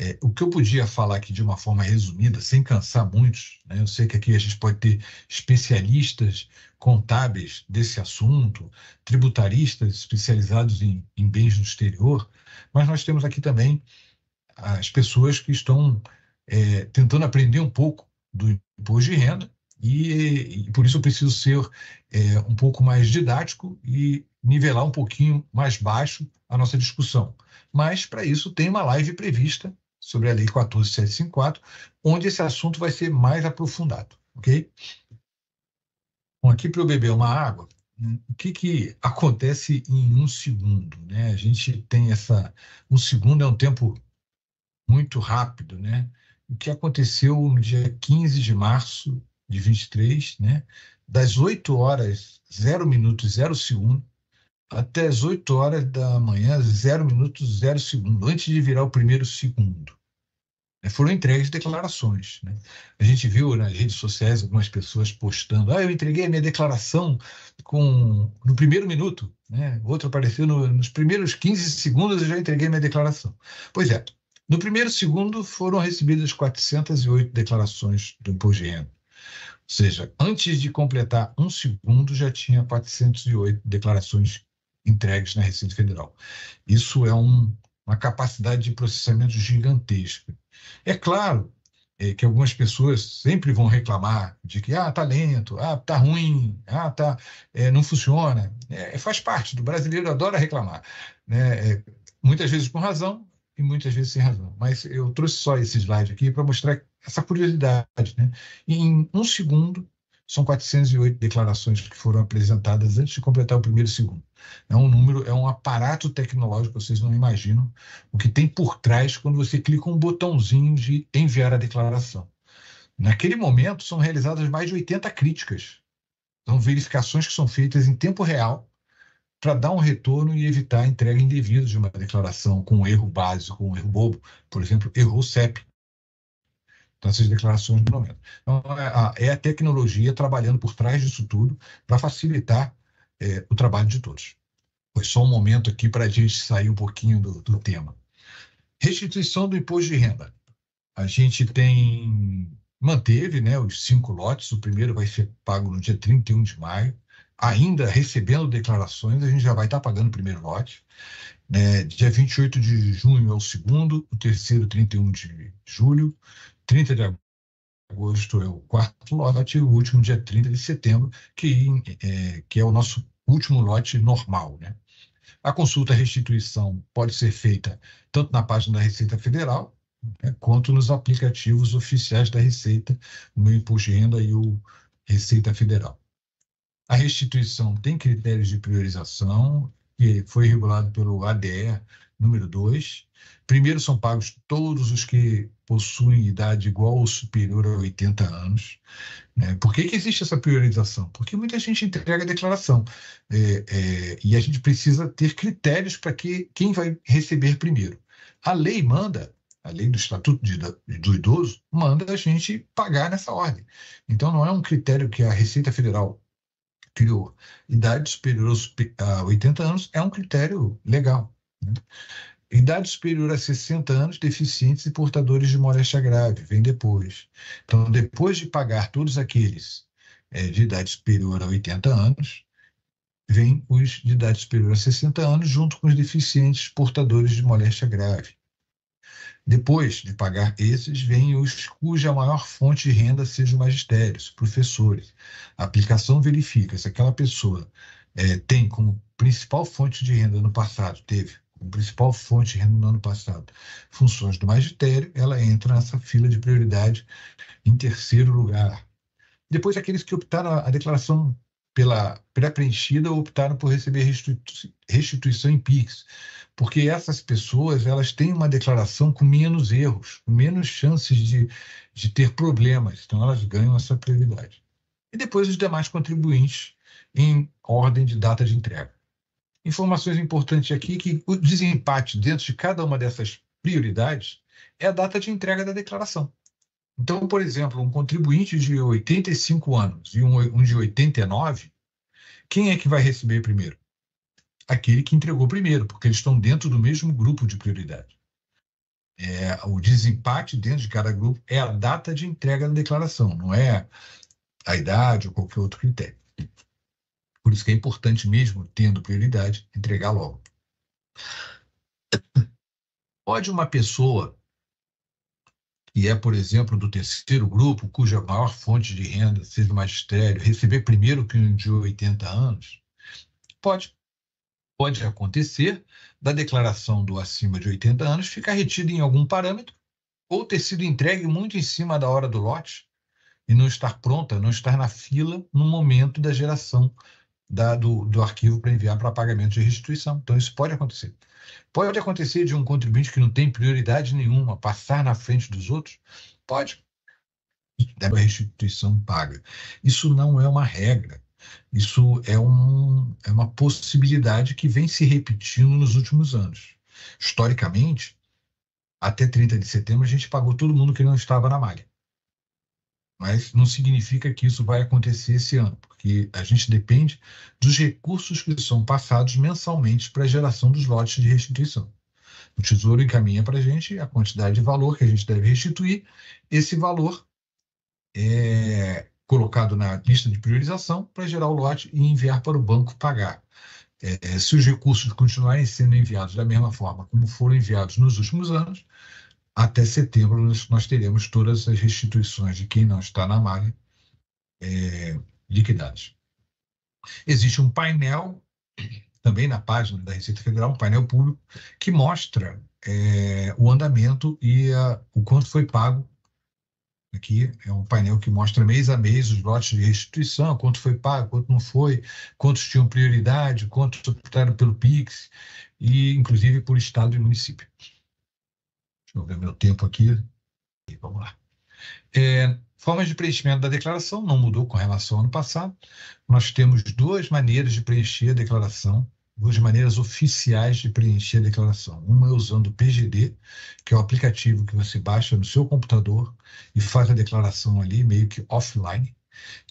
é, o que eu podia falar aqui de uma forma resumida, sem cansar muitos, né? eu sei que aqui a gente pode ter especialistas contábeis desse assunto, tributaristas especializados em, em bens no exterior, mas nós temos aqui também as pessoas que estão é, tentando aprender um pouco do imposto de renda e, e por isso eu preciso ser é, um pouco mais didático e nivelar um pouquinho mais baixo a nossa discussão. Mas para isso tem uma live prevista sobre a Lei 14754, onde esse assunto vai ser mais aprofundado, ok? Bom, aqui para eu beber uma água, o que, que acontece em um segundo, né? A gente tem essa... Um segundo é um tempo muito rápido, né? O que aconteceu no dia 15 de março de 23, né? Das 8 horas, 0 minutos, 0 segundo, até as 8 horas da manhã, 0 minutos, 0 segundo, antes de virar o primeiro segundo. É, foram entregues declarações. Né? A gente viu nas redes sociais algumas pessoas postando: ah, eu entreguei a minha declaração com no primeiro minuto. Né? Outro apareceu no, nos primeiros 15 segundos, eu já entreguei minha declaração. Pois é, no primeiro segundo foram recebidas 408 declarações do imposto de renda. Ou seja, antes de completar um segundo, já tinha 408 declarações entregues na Receita Federal. Isso é um, uma capacidade de processamento gigantesca. É claro é, que algumas pessoas sempre vão reclamar de que ah tá lento, ah tá ruim, ah tá é, não funciona. É, é faz parte do brasileiro adora reclamar, né? É, muitas vezes com razão e muitas vezes sem razão. Mas eu trouxe só esse slide aqui para mostrar essa curiosidade, né? em um segundo são 408 declarações que foram apresentadas antes de completar o primeiro segundo. É um número, é um aparato tecnológico, vocês não imaginam o que tem por trás quando você clica um botãozinho de enviar a declaração. Naquele momento, são realizadas mais de 80 críticas. São verificações que são feitas em tempo real para dar um retorno e evitar a entrega indevida de uma declaração com um erro básico, um erro bobo. Por exemplo, errou o CEP. Então, essas declarações de momento Então, é, é a tecnologia trabalhando por trás disso tudo para facilitar é, o trabalho de todos. Foi só um momento aqui para a gente sair um pouquinho do, do tema. Restituição do imposto de renda. A gente tem manteve né, os cinco lotes, o primeiro vai ser pago no dia 31 de maio. Ainda recebendo declarações, a gente já vai estar tá pagando o primeiro lote. Né? Dia 28 de junho é o segundo, o terceiro, 31 de julho. 30 de agosto é o quarto lote e o último dia 30 de setembro, que é, que é o nosso último lote normal. Né? A consulta à restituição pode ser feita tanto na página da Receita Federal, né, quanto nos aplicativos oficiais da Receita, no Imposto de Renda e o Receita Federal. A restituição tem critérios de priorização, que foi regulado pelo ADE número 2, Primeiro são pagos todos os que possuem idade igual ou superior a 80 anos. Né? Por que, que existe essa priorização? Porque muita gente entrega a declaração é, é, e a gente precisa ter critérios para que quem vai receber primeiro. A lei manda a lei do Estatuto de, do Idoso manda a gente pagar nessa ordem. Então, não é um critério que a Receita Federal criou. Idade superior a 80 anos é um critério legal. Né? Idade superior a 60 anos, deficientes e portadores de moléstia grave, vem depois. Então, depois de pagar todos aqueles é, de idade superior a 80 anos, vem os de idade superior a 60 anos, junto com os deficientes portadores de moléstia grave. Depois de pagar esses, vêm os cuja maior fonte de renda seja o magistério, os professores. A aplicação verifica se aquela pessoa é, tem como principal fonte de renda no passado, teve principal fonte de renda no ano passado, funções do magistério, ela entra nessa fila de prioridade em terceiro lugar. Depois, aqueles que optaram a declaração pela pré-preenchida optaram por receber restituição em PIX, porque essas pessoas elas têm uma declaração com menos erros, com menos chances de, de ter problemas, então elas ganham essa prioridade. E depois os demais contribuintes em ordem de data de entrega informações importantes aqui que o desempate dentro de cada uma dessas prioridades é a data de entrega da declaração. Então, por exemplo, um contribuinte de 85 anos e um, de 89, quem é que vai receber primeiro? Aquele que entregou primeiro, porque eles estão dentro do mesmo grupo de prioridade. É, o desempate dentro de cada grupo é a data de entrega da declaração, não é a idade ou qualquer outro critério. Por isso que é importante mesmo, tendo prioridade, entregar logo. Pode uma pessoa que é, por exemplo, do terceiro grupo, cuja maior fonte de renda seja o magistério, receber primeiro que um de 80 anos? Pode. Pode acontecer da declaração do acima de 80 anos ficar retida em algum parâmetro ou ter sido entregue muito em cima da hora do lote e não estar pronta, não estar na fila no momento da geração da, do, do arquivo para enviar para pagamento de restituição. Então, isso pode acontecer. Pode acontecer de um contribuinte que não tem prioridade nenhuma passar na frente dos outros? Pode. Da restituição paga. Isso não é uma regra. Isso é, um, é uma possibilidade que vem se repetindo nos últimos anos. Historicamente, até 30 de setembro, a gente pagou todo mundo que não estava na malha mas não significa que isso vai acontecer esse ano, porque a gente depende dos recursos que são passados mensalmente para a geração dos lotes de restituição. O Tesouro encaminha para a gente a quantidade de valor que a gente deve restituir, esse valor é colocado na lista de priorização para gerar o lote e enviar para o banco pagar. É, se os recursos continuarem sendo enviados da mesma forma como foram enviados nos últimos anos, até setembro nós, nós teremos todas as restituições de quem não está na malha é, liquidadas. Existe um painel, também na página da Receita Federal, um painel público, que mostra é, o andamento e a, o quanto foi pago. Aqui é um painel que mostra mês a mês os lotes de restituição, quanto foi pago, quanto não foi, quantos tinham prioridade, quantos optaram pelo PIX, e inclusive por estado e município. Deixa eu ver meu tempo aqui. E vamos lá. É, formas de preenchimento da declaração não mudou com relação ao ano passado. Nós temos duas maneiras de preencher a declaração, duas maneiras oficiais de preencher a declaração. Uma é usando o PGD, que é o aplicativo que você baixa no seu computador e faz a declaração ali, meio que offline.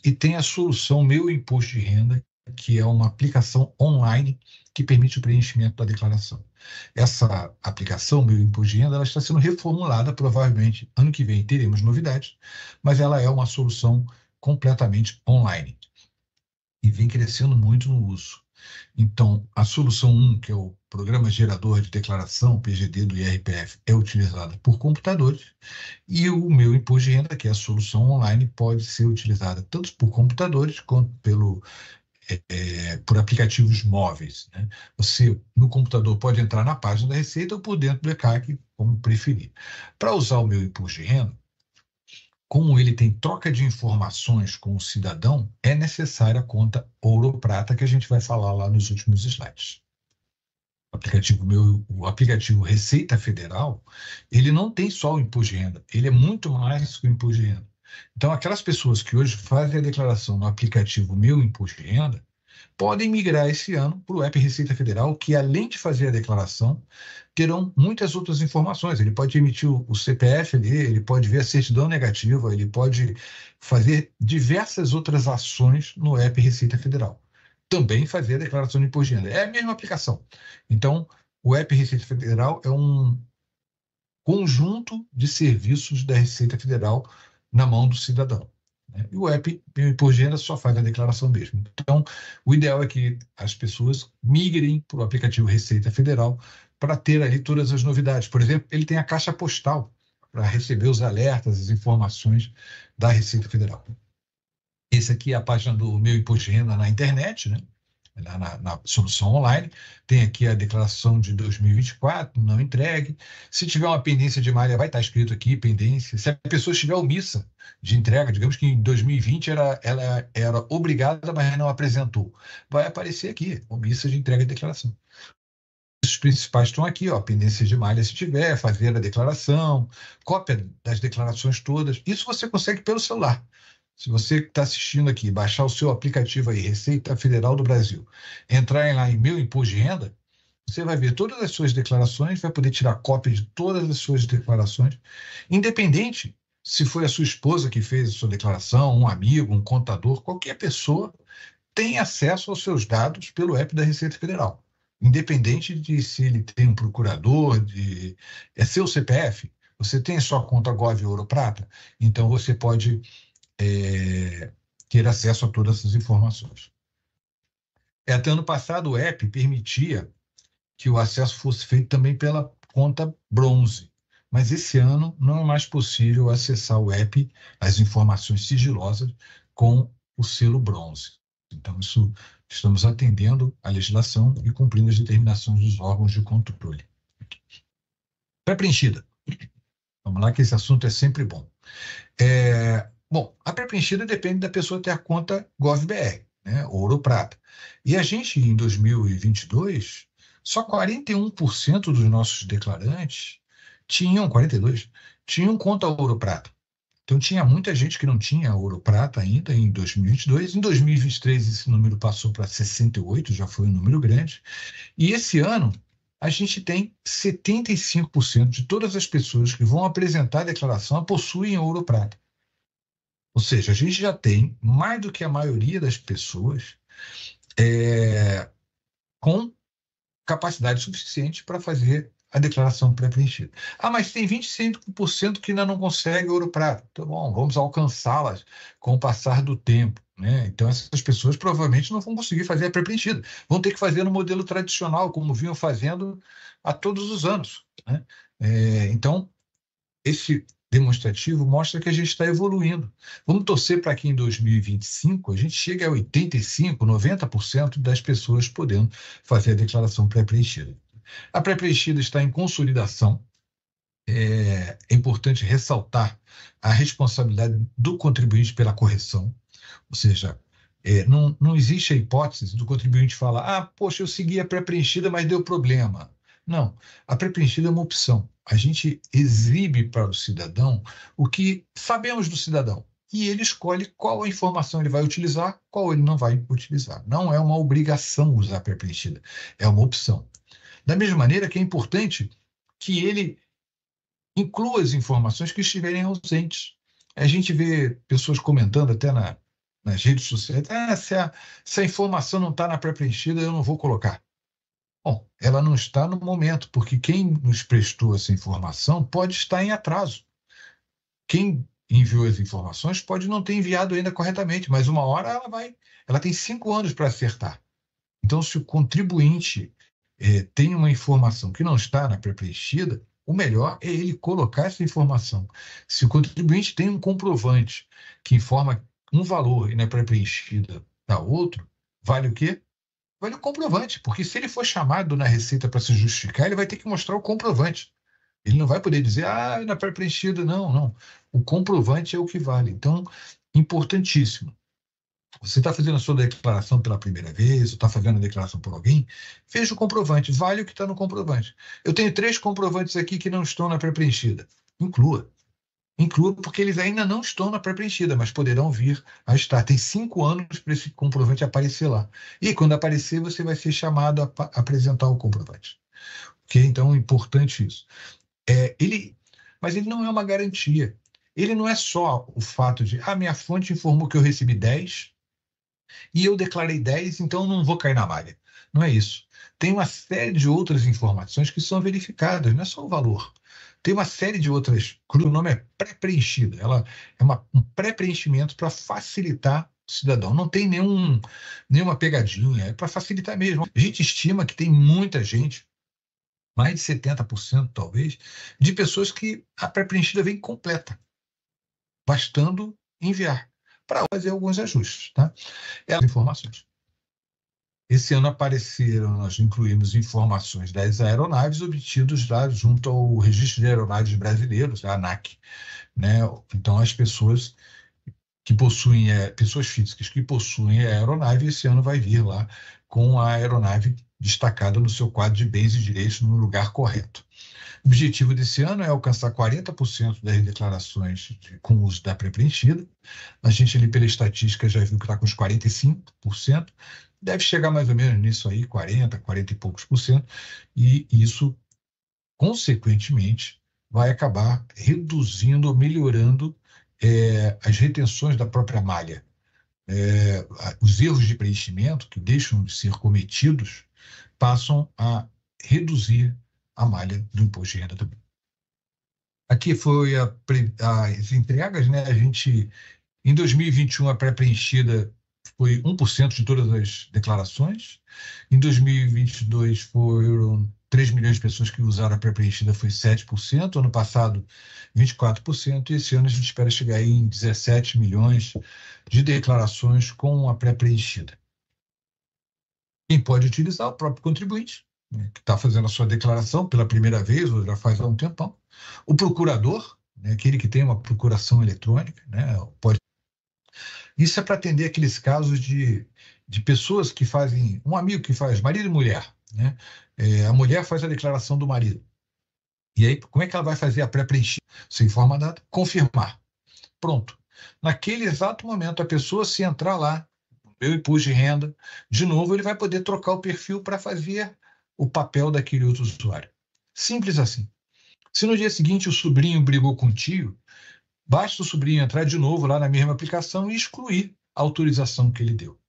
E tem a solução Meu Imposto de Renda, que é uma aplicação online que permite o preenchimento da declaração. Essa aplicação, meu imposto de renda, ela está sendo reformulada, provavelmente ano que vem teremos novidades, mas ela é uma solução completamente online e vem crescendo muito no uso. Então, a solução 1, que é o Programa Gerador de Declaração, PGD do IRPF, é utilizada por computadores, e o meu imposto de renda, que é a solução online, pode ser utilizada tanto por computadores quanto pelo é, é, por aplicativos móveis. Né? Você, no computador, pode entrar na página da Receita ou por dentro do ECAC, como preferir. Para usar o meu imposto de renda, como ele tem troca de informações com o cidadão, é necessária a conta ouro prata que a gente vai falar lá nos últimos slides. O aplicativo meu, o aplicativo Receita Federal, ele não tem só o imposto de renda, ele é muito mais que o imposto de renda. Então, aquelas pessoas que hoje fazem a declaração no aplicativo Meu Imposto de Renda podem migrar esse ano para o app Receita Federal, que além de fazer a declaração, terão muitas outras informações. Ele pode emitir o CPF ali, ele pode ver a certidão negativa, ele pode fazer diversas outras ações no app Receita Federal. Também fazer a declaração de imposto de renda. É a mesma aplicação. Então, o app Receita Federal é um conjunto de serviços da Receita Federal na mão do cidadão. Né? E o app, por gênero, só faz a declaração mesmo. Então, o ideal é que as pessoas migrem para o aplicativo Receita Federal para ter ali todas as novidades. Por exemplo, ele tem a caixa postal para receber os alertas, as informações da Receita Federal. Esse aqui é a página do Meu Imposto de Renda na internet, né? na, né, na, na, solução online, tem aqui a declaração de 2024, não entregue. Se tiver uma pendência de malha, vai estar escrito aqui, pendência. Se a pessoa estiver omissa de entrega, digamos que em 2020 era, ela era obrigada, mas não apresentou, vai aparecer aqui, omissa de entrega e declaração. Os principais estão aqui, ó, pendência de malha se tiver, fazer a declaração, cópia das declarações todas. Isso você consegue pelo celular. Se você está assistindo aqui, baixar o seu aplicativo aí, Receita Federal do Brasil, entrar lá em Meu Imposto de Renda, você vai ver todas as suas declarações, vai poder tirar cópia de todas as suas declarações, independente se foi a sua esposa que fez a sua declaração, um amigo, um contador, qualquer pessoa tem acesso aos seus dados pelo app da Receita Federal. Independente de se ele tem um procurador, de é seu CPF, você tem sua conta Gov Ouro Prata, então você pode é, ter acesso a todas essas informações. É, até ano passado, o app permitia que o acesso fosse feito também pela conta bronze, mas esse ano não é mais possível acessar o app, as informações sigilosas, com o selo bronze. Então, isso estamos atendendo à legislação e cumprindo as determinações dos órgãos de controle. Pré-preenchida. Vamos lá, que esse assunto é sempre bom. É, Bom, a pré-preenchida depende da pessoa ter a conta GovBR, né, ouro ou prata. E a gente, em 2022, só 41% dos nossos declarantes tinham, 42, tinham conta ouro-prata. Então tinha muita gente que não tinha ouro-prata ainda em 2022. Em 2023 esse número passou para 68, já foi um número grande. E esse ano a gente tem 75% de todas as pessoas que vão apresentar a declaração possuem ouro-prata. Ou seja, a gente já tem mais do que a maioria das pessoas é, com capacidade suficiente para fazer a declaração pré-preenchida. Ah, mas tem 25% que ainda não consegue ouro prata. Tá bom, vamos alcançá-las com o passar do tempo. Né? Então, essas pessoas provavelmente não vão conseguir fazer a pré-preenchida. Vão ter que fazer no modelo tradicional, como vinham fazendo há todos os anos. Né? É, então, esse demonstrativo mostra que a gente está evoluindo. Vamos torcer para que em 2025 a gente chegue a 85%, 90% das pessoas podendo fazer a declaração pré-preenchida. A pré-preenchida está em consolidação. É, é importante ressaltar a responsabilidade do contribuinte pela correção, ou seja, é, não, não existe a hipótese do contribuinte falar: ah, poxa, eu segui a pré-preenchida, mas deu problema. Não. A pré-preenchida é uma opção. A gente exibe para o cidadão o que sabemos do cidadão. E ele escolhe qual a informação ele vai utilizar, qual ele não vai utilizar. Não é uma obrigação usar a pré-preenchida, é uma opção. Da mesma maneira que é importante que ele inclua as informações que estiverem ausentes. A gente vê pessoas comentando até na, nas redes sociais: ah, se, a, se a informação não está na pré-preenchida, eu não vou colocar. Bom, ela não está no momento, porque quem nos prestou essa informação pode estar em atraso. Quem enviou as informações pode não ter enviado ainda corretamente, mas uma hora ela vai. Ela tem cinco anos para acertar. Então, se o contribuinte eh, tem uma informação que não está na pré-preenchida, o melhor é ele colocar essa informação. Se o contribuinte tem um comprovante que informa um valor e na é pré-preenchida dá outro, vale o quê? vale o comprovante, porque se ele for chamado na Receita para se justificar, ele vai ter que mostrar o comprovante. Ele não vai poder dizer, ah, na pré-preenchida, não, não. O comprovante é o que vale. Então, importantíssimo. Você está fazendo a sua declaração pela primeira vez, ou está fazendo a declaração por alguém, veja o comprovante, vale o que está no comprovante. Eu tenho três comprovantes aqui que não estão na pré-preenchida. Inclua inclua, porque eles ainda não estão na pré-preenchida, mas poderão vir a estar. Tem cinco anos para esse comprovante aparecer lá. E quando aparecer, você vai ser chamado a apresentar o comprovante. Okay? Então, é importante isso. É, ele, mas ele não é uma garantia. Ele não é só o fato de, ah, minha fonte informou que eu recebi 10 e eu declarei 10, então não vou cair na malha. Não é isso. Tem uma série de outras informações que são verificadas, não é só o valor. Tem uma série de outras o nome é pré-preenchida. Ela é uma, um pré-preenchimento para facilitar o cidadão. Não tem nenhum, nenhuma pegadinha, é para facilitar mesmo. A gente estima que tem muita gente, mais de 70% talvez, de pessoas que a pré-preenchida vem completa, bastando enviar para fazer alguns ajustes, tá? As informações. Esse ano apareceram, nós incluímos informações das aeronaves obtidas lá junto ao Registro de Aeronaves Brasileiros, a ANAC. Né? Então, as pessoas que possuem, é, pessoas físicas que possuem aeronave, esse ano vai vir lá com a aeronave destacada no seu quadro de bens e direitos no lugar correto. O objetivo desse ano é alcançar 40% das declarações de, com uso da pré-preenchida. A gente, ali, pela estatística, já viu que está com os 45% deve chegar mais ou menos nisso aí, 40, 40 e poucos por cento, e isso, consequentemente, vai acabar reduzindo ou melhorando é, as retenções da própria malha. É, os erros de preenchimento que deixam de ser cometidos passam a reduzir a malha do imposto de renda também. Aqui foi a, as entregas, né? A gente, em 2021, a pré-preenchida foi 1% de todas as declarações. Em 2022 foram 3 milhões de pessoas que usaram a pré-preenchida, foi 7%. Ano passado, 24%. E esse ano a gente espera chegar em 17 milhões de declarações com a pré-preenchida. Quem pode utilizar? É o próprio contribuinte, né, que está fazendo a sua declaração pela primeira vez, ou já faz há um tempão. O procurador, né, aquele que tem uma procuração eletrônica, né, pode isso é para atender aqueles casos de, de pessoas que fazem, um amigo que faz, marido e mulher, né? É, a mulher faz a declaração do marido. E aí, como é que ela vai fazer a pré-preenchida? Sem forma dada, confirmar. Pronto. Naquele exato momento, a pessoa, se entrar lá, meu imposto de renda, de novo, ele vai poder trocar o perfil para fazer o papel daquele outro usuário. Simples assim. Se no dia seguinte o sobrinho brigou com o tio, Basta o sobrinho entrar de novo lá na mesma aplicação e excluir a autorização que ele deu.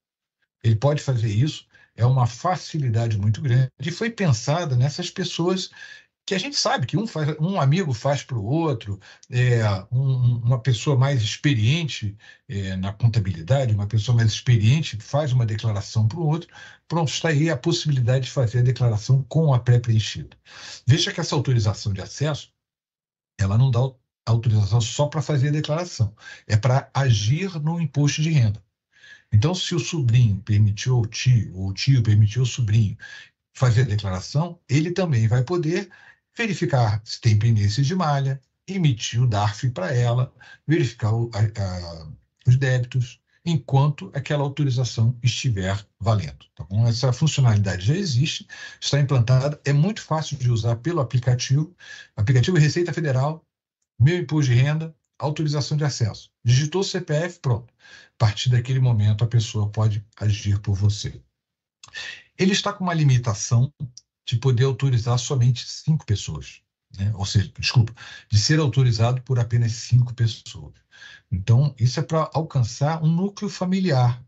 Ele pode fazer isso, é uma facilidade muito grande. E foi pensada nessas pessoas que a gente sabe que um, faz, um amigo faz para o outro, é, um, uma pessoa mais experiente é, na contabilidade, uma pessoa mais experiente faz uma declaração para o outro, pronto, está aí a possibilidade de fazer a declaração com a pré-preenchida. Veja que essa autorização de acesso, ela não dá autorização só para fazer a declaração, é para agir no imposto de renda. Então, se o sobrinho permitiu ao tio, ou o tio permitiu ao sobrinho fazer a declaração, ele também vai poder verificar se tem pendência de malha, emitir o DARF para ela, verificar o, a, a, os débitos, enquanto aquela autorização estiver valendo. Tá bom? Essa funcionalidade já existe, está implantada, é muito fácil de usar pelo aplicativo. Aplicativo Receita Federal, meu imposto de renda, autorização de acesso. Digitou o CPF, pronto. A partir daquele momento, a pessoa pode agir por você. Ele está com uma limitação de poder autorizar somente cinco pessoas. Né? Ou seja, desculpa, de ser autorizado por apenas cinco pessoas. Então, isso é para alcançar um núcleo familiar.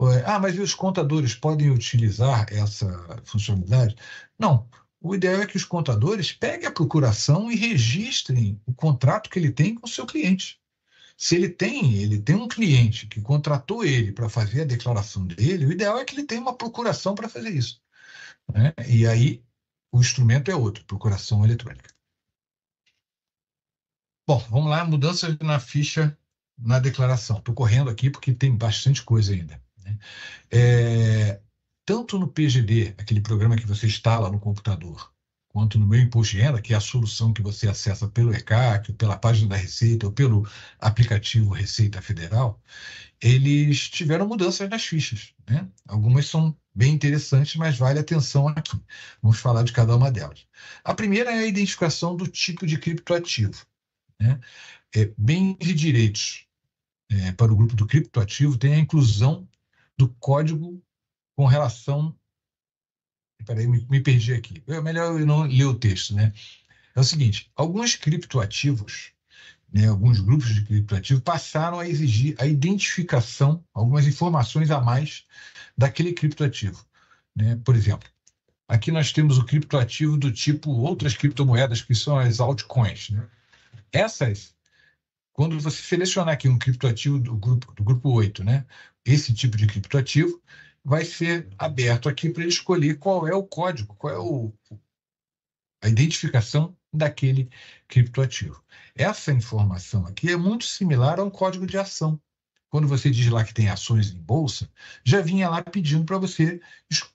É, ah, mas e os contadores podem utilizar essa funcionalidade? Não, o ideal é que os contadores peguem a procuração e registrem o contrato que ele tem com o seu cliente. Se ele tem, ele tem um cliente que contratou ele para fazer a declaração dele, o ideal é que ele tenha uma procuração para fazer isso. Né? E aí o instrumento é outro, procuração eletrônica. Bom, vamos lá, mudanças na ficha na declaração. Estou correndo aqui porque tem bastante coisa ainda. Né? É, tanto no PGD, aquele programa que você instala no computador, quanto no meu imposto de renda, que é a solução que você acessa pelo ECAC, pela página da Receita ou pelo aplicativo Receita Federal, eles tiveram mudanças nas fichas. Né? Algumas são bem interessantes, mas vale atenção aqui. Vamos falar de cada uma delas. A primeira é a identificação do tipo de criptoativo. Né? É, bens e direitos é, para o grupo do criptoativo tem a inclusão do código com relação. Peraí, me, me perdi aqui. É melhor eu não ler o texto, né? É o seguinte: alguns criptoativos, né, alguns grupos de criptoativos, passaram a exigir a identificação, algumas informações a mais daquele criptoativo. Né? Por exemplo, aqui nós temos o criptoativo do tipo outras criptomoedas, que são as altcoins. Né? Essas, quando você selecionar aqui um criptoativo do grupo, do grupo 8, né? esse tipo de criptoativo, vai ser aberto aqui para ele escolher qual é o código, qual é o, a identificação daquele criptoativo. Essa informação aqui é muito similar a um código de ação. Quando você diz lá que tem ações em bolsa, já vinha lá pedindo para você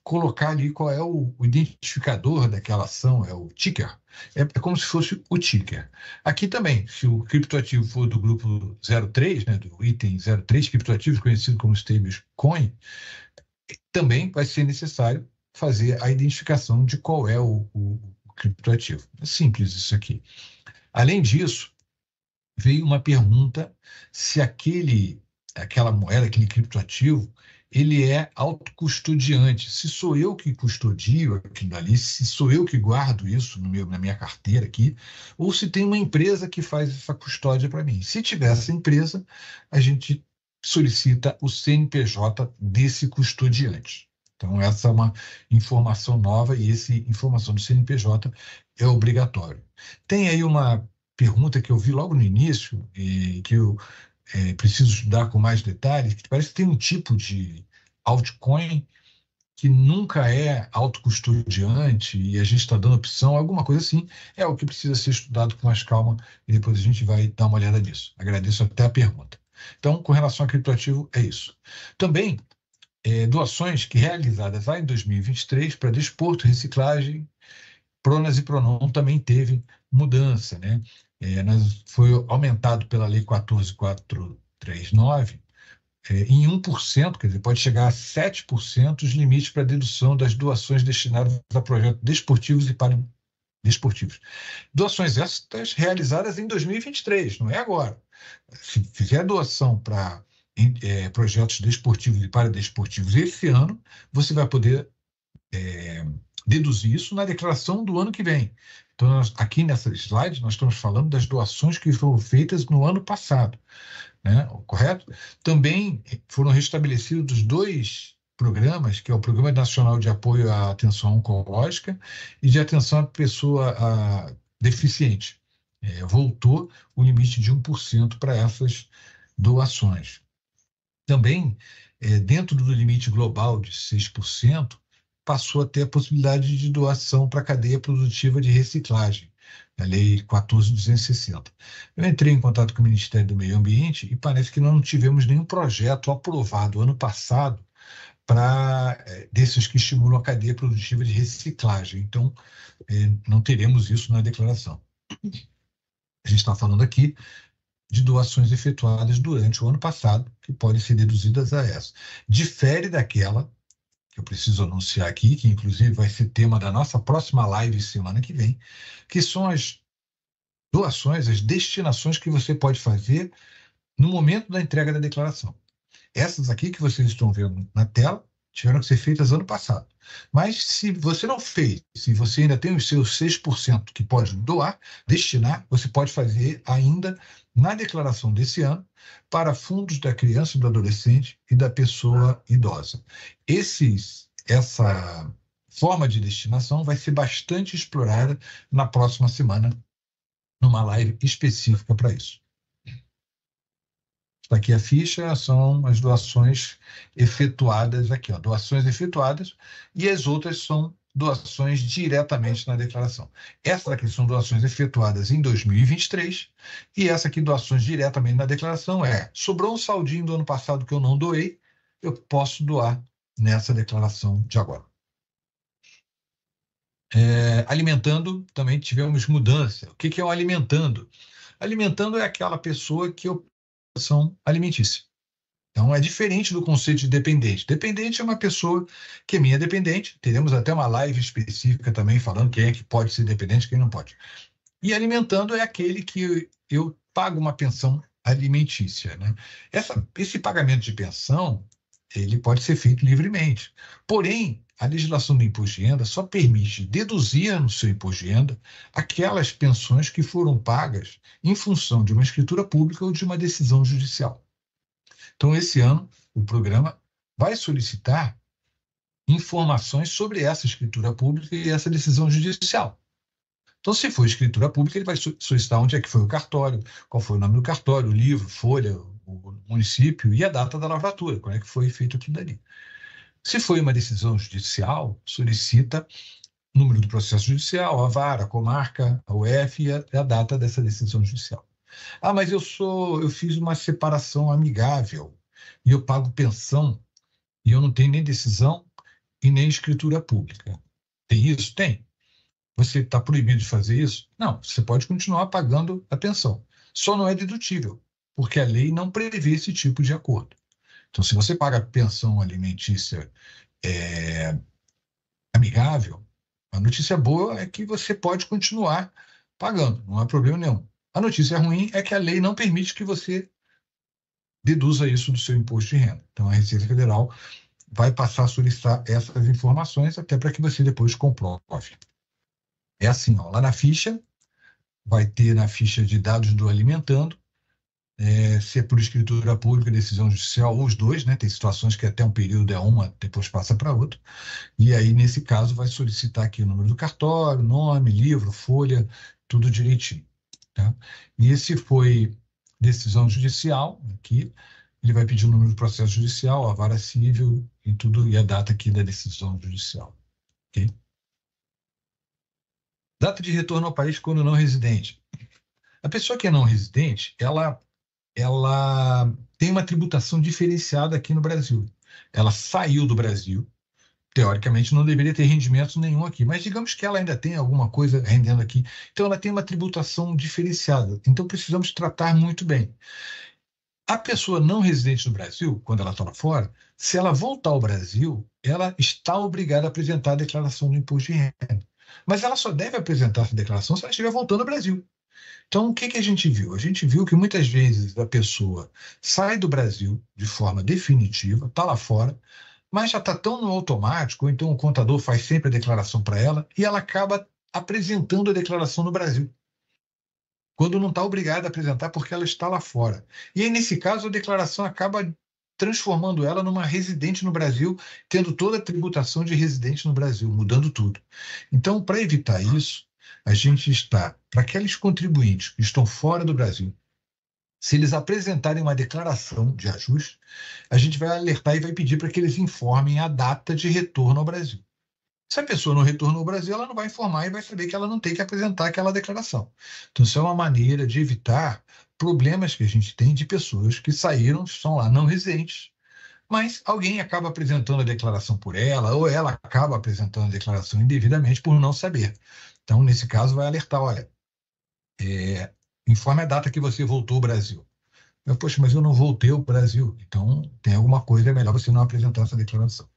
colocar ali qual é o, identificador daquela ação, é o ticker. É, é, como se fosse o ticker. Aqui também, se o criptoativo for do grupo 03, né, do item 03, criptoativos conhecido como stablecoin, também vai ser necessário fazer a identificação de qual é o, o, o criptoativo. É simples isso aqui. Além disso, veio uma pergunta se aquele, aquela moeda, aquele criptoativo, ele é autocustodiante. Se sou eu que custodio aquilo ali, se sou eu que guardo isso meu, na minha carteira aqui, ou se tem uma empresa que faz essa custódia para mim. Se tiver essa empresa, a gente solicita o CNPJ desse custodiante. Então, essa é uma informação nova e essa informação do CNPJ é obrigatório. Tem aí uma pergunta que eu vi logo no início e que eu é, preciso estudar com mais detalhes, que parece que tem um tipo de altcoin que nunca é autocustodiante e a gente está dando opção, alguma coisa assim, é o que precisa ser estudado com mais calma e depois a gente vai dar uma olhada nisso. Agradeço até a pergunta. Então, com relação a criptoativo, é isso. Também, é, doações que realizadas lá em 2023 para desporto, reciclagem, Pronas e Pronon também teve mudança, né? É, nós, foi aumentado pela Lei 14439 é, em 1%, quer dizer, pode chegar a 7% os limites para dedução das doações destinadas a projetos desportivos e para desportivos. Doações essas realizadas em 2023, não é agora. Se fizer doação para é, projetos desportivos e paradesportivos esse ano, você vai poder é, deduzir isso na declaração do ano que vem. Então, nós, aqui nessa slide, nós estamos falando das doações que foram feitas no ano passado, né? correto? Também foram restabelecidos dois programas, que é o Programa Nacional de Apoio à Atenção Oncológica e de Atenção à Pessoa Deficiente é, voltou o limite de 1% para essas doações. Também, é, dentro do limite global de 6%, passou a ter a possibilidade de doação para a cadeia produtiva de reciclagem, a Lei 14260. Eu entrei em contato com o Ministério do Meio Ambiente e parece que não tivemos nenhum projeto aprovado ano passado para é, desses que estimulam a cadeia produtiva de reciclagem. Então, é, não teremos isso na declaração a gente está falando aqui de doações efetuadas durante o ano passado, que podem ser deduzidas a essa. Difere daquela, que eu preciso anunciar aqui, que inclusive vai ser tema da nossa próxima live semana que vem, que são as doações, as destinações que você pode fazer no momento da entrega da declaração. Essas aqui que vocês estão vendo na tela tiveram que ser feitas ano passado. Mas se você não fez, se você ainda tem os seus 6% que pode doar, destinar, você pode fazer ainda na declaração desse ano para fundos da criança, do adolescente e da pessoa idosa. Esses, essa forma de destinação vai ser bastante explorada na próxima semana, numa live específica para isso. Está aqui a ficha, são as doações efetuadas aqui, ó, doações efetuadas, e as outras são doações diretamente na declaração. Essa daqui são doações efetuadas em 2023 e essa aqui doações diretamente na declaração é sobrou um saldinho do ano passado que eu não doei, eu posso doar nessa declaração de agora. É, alimentando, também tivemos mudança. O que, que é o alimentando? Alimentando é aquela pessoa que eu situação alimentícia. Então, é diferente do conceito de dependente. Dependente é uma pessoa que é minha dependente. Teremos até uma live específica também falando quem é que pode ser dependente quem não pode. E alimentando é aquele que eu pago uma pensão alimentícia. Né? Essa, esse pagamento de pensão ele pode ser feito livremente. Porém, a legislação do imposto de renda só permite deduzir no seu imposto de renda aquelas pensões que foram pagas em função de uma escritura pública ou de uma decisão judicial. Então, esse ano, o programa vai solicitar informações sobre essa escritura pública e essa decisão judicial. Então, se for escritura pública, ele vai solicitar onde é que foi o cartório, qual foi o nome do cartório, o livro, folha, município e a data da lavratura, como é que foi feito aquilo dali. Se foi uma decisão judicial, solicita o número do processo judicial, a vara, a comarca, a UF e a, a data dessa decisão judicial. Ah, mas eu sou, eu fiz uma separação amigável e eu pago pensão e eu não tenho nem decisão e nem escritura pública. Tem isso? Tem. Você está proibido de fazer isso? Não, você pode continuar pagando a pensão. Só não é dedutível porque a lei não prevê esse tipo de acordo. Então, se você paga pensão alimentícia é, amigável, a notícia boa é que você pode continuar pagando, não há problema nenhum. A notícia ruim é que a lei não permite que você deduza isso do seu imposto de renda. Então, a Receita Federal vai passar a solicitar essas informações até para que você depois comprove. É assim, ó, lá na ficha, vai ter na ficha de dados do alimentando é, se é por escritura pública, decisão judicial, ou os dois, né? Tem situações que até um período é uma, depois passa para outro. E aí, nesse caso, vai solicitar aqui o número do cartório, nome, livro, folha, tudo direitinho. Tá? E esse foi decisão judicial, aqui, ele vai pedir o número do processo judicial, a vara civil e tudo, e a data aqui da decisão judicial. Ok? Data de retorno ao país quando não residente. A pessoa que é não residente, ela ela tem uma tributação diferenciada aqui no Brasil. Ela saiu do Brasil, teoricamente não deveria ter rendimento nenhum aqui, mas digamos que ela ainda tem alguma coisa rendendo aqui. Então ela tem uma tributação diferenciada. Então precisamos tratar muito bem. A pessoa não residente no Brasil, quando ela está lá fora, se ela voltar ao Brasil, ela está obrigada a apresentar a declaração do imposto de renda. Mas ela só deve apresentar essa declaração se ela estiver voltando ao Brasil. Então, o que, que a gente viu? A gente viu que muitas vezes a pessoa sai do Brasil de forma definitiva, está lá fora, mas já está tão no automático, então o contador faz sempre a declaração para ela e ela acaba apresentando a declaração no Brasil quando não está obrigada a apresentar porque ela está lá fora. E aí, nesse caso, a declaração acaba transformando ela numa residente no Brasil, tendo toda a tributação de residente no Brasil, mudando tudo. Então, para evitar isso, a gente está, para aqueles contribuintes que estão fora do Brasil, se eles apresentarem uma declaração de ajuste, a gente vai alertar e vai pedir para que eles informem a data de retorno ao Brasil. Se a pessoa não retornou ao Brasil, ela não vai informar e vai saber que ela não tem que apresentar aquela declaração. Então, isso é uma maneira de evitar problemas que a gente tem de pessoas que saíram, estão lá não residentes, mas alguém acaba apresentando a declaração por ela, ou ela acaba apresentando a declaração indevidamente por não saber. Então, nesse caso, vai alertar: olha, é, informe a data que você voltou ao Brasil. Eu, Poxa, mas eu não voltei ao Brasil. Então, tem alguma coisa, é melhor você não apresentar essa declaração.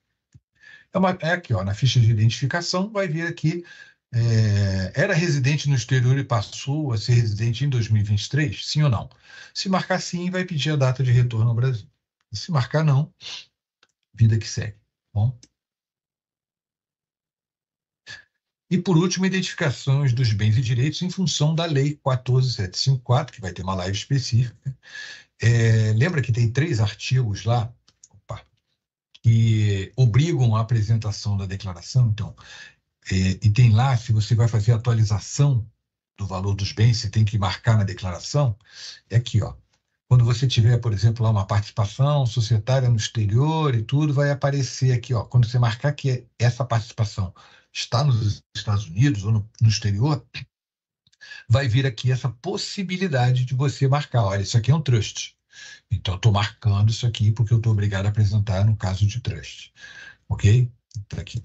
É, uma, é aqui, ó, na ficha de identificação, vai vir aqui: é, era residente no exterior e passou a ser residente em 2023? Sim ou não? Se marcar sim, vai pedir a data de retorno ao Brasil. Se marcar não, vida que segue. Tá bom. E, por último, identificações dos bens e direitos em função da Lei 14754, que vai ter uma live específica. É, lembra que tem três artigos lá opa, que obrigam a apresentação da declaração? Então, é, e tem lá, se você vai fazer a atualização do valor dos bens, você tem que marcar na declaração. É aqui, ó. Quando você tiver, por exemplo, lá uma participação societária no exterior e tudo, vai aparecer aqui, ó. Quando você marcar que é essa participação está nos Estados Unidos ou no, no exterior, vai vir aqui essa possibilidade de você marcar: olha, isso aqui é um trust. Então, estou marcando isso aqui porque eu estou obrigado a apresentar no caso de trust. Ok? Está aqui.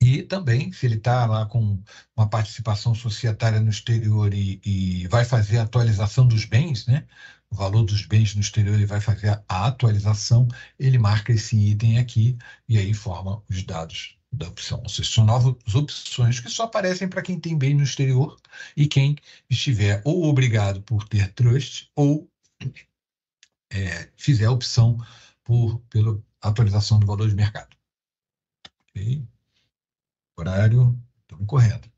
E também, se ele está lá com uma participação societária no exterior e, e, vai fazer a atualização dos bens, né? o valor dos bens no exterior, ele vai fazer a atualização, ele marca esse item aqui e aí informa os dados da opção. Ou seja, são novas opções que só aparecem para quem tem bem no exterior e quem estiver ou obrigado por ter trust ou é, fizer a opção por, pela atualização do valor de mercado. Okay? Horário, estamos correndo.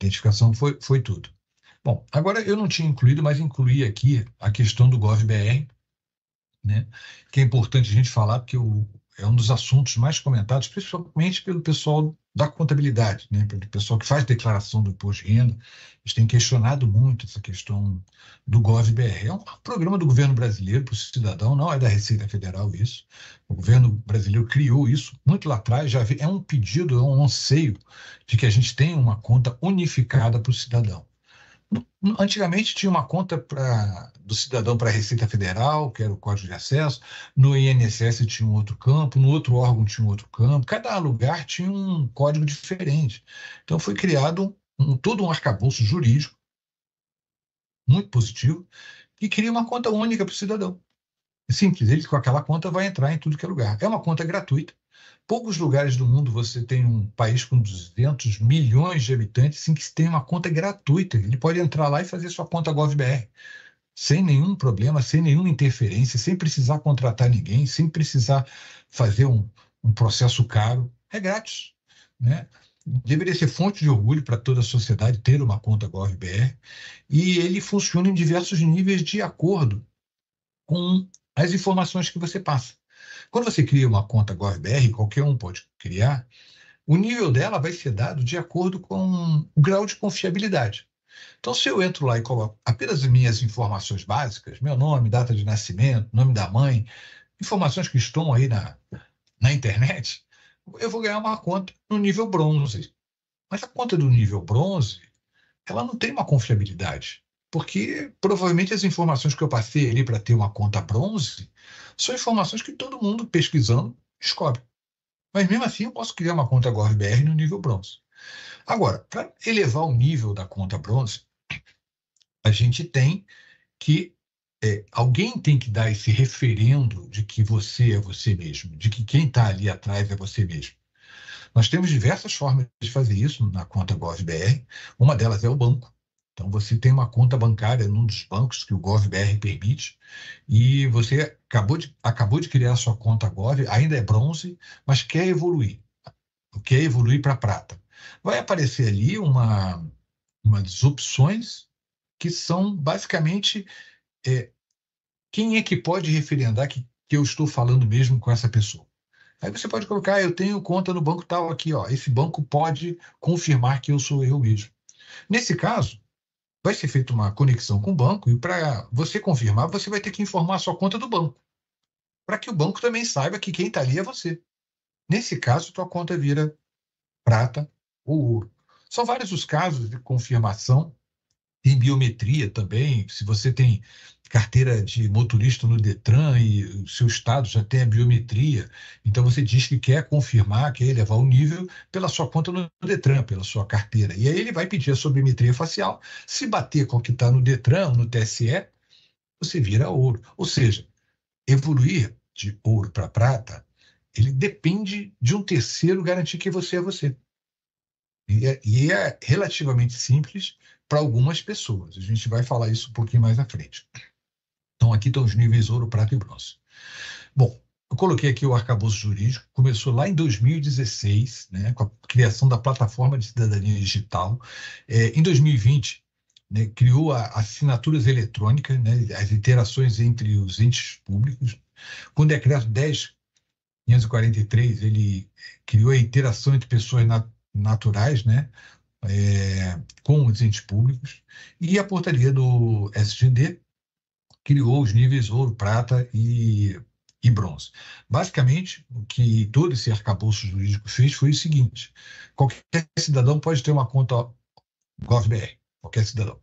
Identificação foi, foi tudo. Bom, agora eu não tinha incluído, mas incluí aqui a questão do GovBR, né? que é importante a gente falar, porque o é um dos assuntos mais comentados, principalmente pelo pessoal da contabilidade, né? pelo pessoal que faz declaração do imposto de renda. Eles têm questionado muito essa questão do GovBR. É um programa do governo brasileiro para o cidadão, não é da Receita Federal isso. O governo brasileiro criou isso muito lá atrás, já é um pedido, é um anseio de que a gente tenha uma conta unificada para o cidadão. Antigamente tinha uma conta pra, do cidadão para a Receita Federal, que era o Código de Acesso, no INSS tinha um outro campo, no outro órgão tinha um outro campo, cada lugar tinha um código diferente. Então foi criado um, todo um arcabouço jurídico, muito positivo, que cria uma conta única para o cidadão. É simples, ele com aquela conta vai entrar em tudo que é lugar. É uma conta gratuita, Poucos lugares do mundo você tem um país com 200 milhões de habitantes em que tem uma conta gratuita. Ele pode entrar lá e fazer sua conta GovBR sem nenhum problema, sem nenhuma interferência, sem precisar contratar ninguém, sem precisar fazer um, um processo caro. É grátis. Né? Deveria ser fonte de orgulho para toda a sociedade ter uma conta GovBR. E ele funciona em diversos níveis de acordo com as informações que você passa. Quando você cria uma conta GovBR, qualquer um pode criar, o nível dela vai ser dado de acordo com o grau de confiabilidade. Então, se eu entro lá e coloco apenas as minhas informações básicas, meu nome, data de nascimento, nome da mãe, informações que estão aí na, na internet, eu vou ganhar uma conta no nível bronze. Mas a conta do nível bronze, ela não tem uma confiabilidade porque provavelmente as informações que eu passei ali para ter uma conta bronze são informações que todo mundo pesquisando descobre. Mas mesmo assim eu posso criar uma conta GovBR no nível bronze. Agora, para elevar o nível da conta bronze, a gente tem que é, alguém tem que dar esse referendo de que você é você mesmo, de que quem está ali atrás é você mesmo. Nós temos diversas formas de fazer isso na conta GovBR. Uma delas é o banco. Então, você tem uma conta bancária num dos bancos que o GovBR permite e você acabou de, acabou de criar sua conta agora, ainda é bronze, mas quer evoluir, quer evoluir para prata. Vai aparecer ali uma, umas opções que são basicamente é, quem é que pode referendar que, que eu estou falando mesmo com essa pessoa. Aí você pode colocar, eu tenho conta no banco tal aqui, ó. Esse banco pode confirmar que eu sou eu mesmo. Nesse caso, vai ser feita uma conexão com o banco e para você confirmar, você vai ter que informar a sua conta do banco, para que o banco também saiba que quem está ali é você. Nesse caso, sua conta vira prata ou ouro. São vários os casos de confirmação, tem biometria também, se você tem carteira de motorista no Detran e o seu estado já tem a biometria. Então você diz que quer confirmar, quer elevar o nível pela sua conta no Detran, pela sua carteira. E aí ele vai pedir a sua biometria facial. Se bater com o que está no Detran, no TSE, você vira ouro. Ou seja, evoluir de ouro para prata, ele depende de um terceiro garantir que você é você. E é, e é relativamente simples para algumas pessoas. A gente vai falar isso um pouquinho mais à frente. Então, aqui estão os níveis ouro, prata e bronze. Bom, eu coloquei aqui o arcabouço jurídico, começou lá em 2016, né, com a criação da plataforma de cidadania digital. É, em 2020, né, criou a, assinaturas eletrônicas, né, as interações entre os entes públicos. Com o decreto 10.543, ele criou a interação entre pessoas naturais, né, é, com os entes públicos. E a portaria do SGD, criou os níveis ouro, prata e, e bronze. Basicamente, o que todo esse arcabouço jurídico fez foi o seguinte: qualquer cidadão pode ter uma conta GovBR, qualquer cidadão.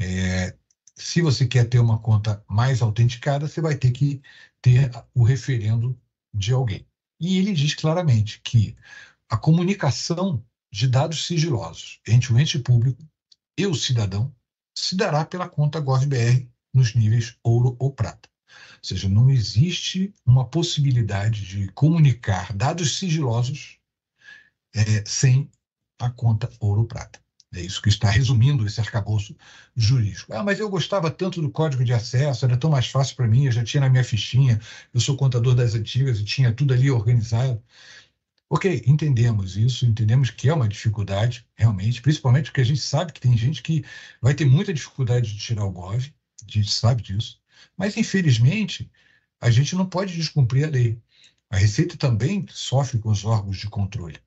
É, se você quer ter uma conta mais autenticada, você vai ter que ter o referendo de alguém. E ele diz claramente que a comunicação de dados sigilosos entre o ente público e o cidadão se dará pela conta GovBR nos níveis ouro ou prata. Ou seja, não existe uma possibilidade de comunicar dados sigilosos é, sem a conta ouro ou prata. É isso que está resumindo esse arcabouço jurídico. Ah, mas eu gostava tanto do código de acesso, era tão mais fácil para mim, eu já tinha na minha fichinha, eu sou contador das antigas e tinha tudo ali organizado. Ok, entendemos isso, entendemos que é uma dificuldade, realmente, principalmente porque a gente sabe que tem gente que vai ter muita dificuldade de tirar o GOV, gente sabe disso. Mas, infelizmente, a gente não pode descumprir a lei. A Receita também sofre com os órgãos de controle.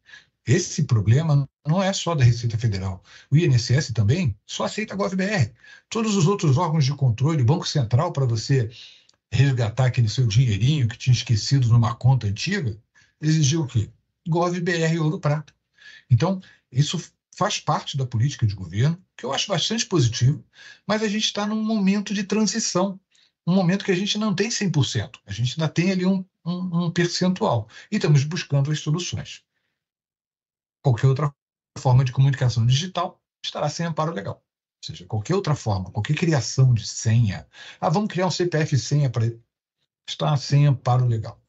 Esse problema não é só da Receita Federal. O INSS também só aceita a GovBR. Todos os outros órgãos de controle, o Banco Central, para você resgatar aquele seu dinheirinho que tinha esquecido numa conta antiga, exigiu o quê? GovBR Ouro Prata. Então, isso faz parte da política de governo, que eu acho bastante positivo, mas a gente está num momento de transição, um momento que a gente não tem 100%, a gente ainda tem ali um, um, um percentual, e estamos buscando as soluções. Qualquer outra forma de comunicação digital estará sem amparo legal. Ou seja, qualquer outra forma, qualquer criação de senha, ah, vamos criar um CPF senha para está sem amparo legal.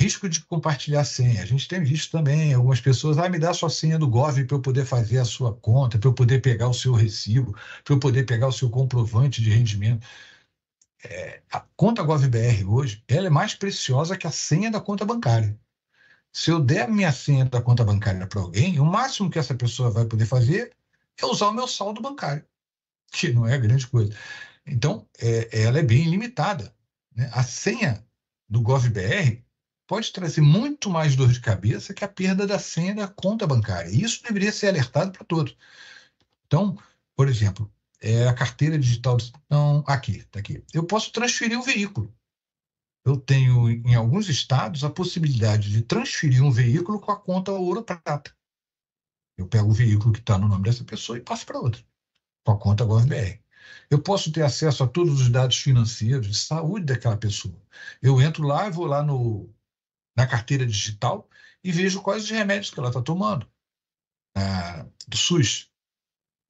Risco de compartilhar senha. A gente tem visto também algumas pessoas, ah, me dá sua senha do Gov para eu poder fazer a sua conta, para eu poder pegar o seu recibo, para eu poder pegar o seu comprovante de rendimento. É, a conta GovBR hoje, ela é mais preciosa que a senha da conta bancária. Se eu der a minha senha da conta bancária para alguém, o máximo que essa pessoa vai poder fazer é usar o meu saldo bancário, que não é grande coisa. Então, é, ela é bem limitada. Né? A senha do GovBR pode trazer muito mais dor de cabeça que a perda da senha da conta bancária. E Isso deveria ser alertado para todos. Então, por exemplo, é a carteira digital. Não, aqui, está aqui. Eu posso transferir o um veículo. Eu tenho, em alguns estados, a possibilidade de transferir um veículo com a conta ouro prata. Eu pego o veículo que está no nome dessa pessoa e passo para outra, com a conta GovBR. Eu posso ter acesso a todos os dados financeiros, de saúde daquela pessoa. Eu entro lá e vou lá no na carteira digital e vejo quais os remédios que ela está tomando ah, do SUS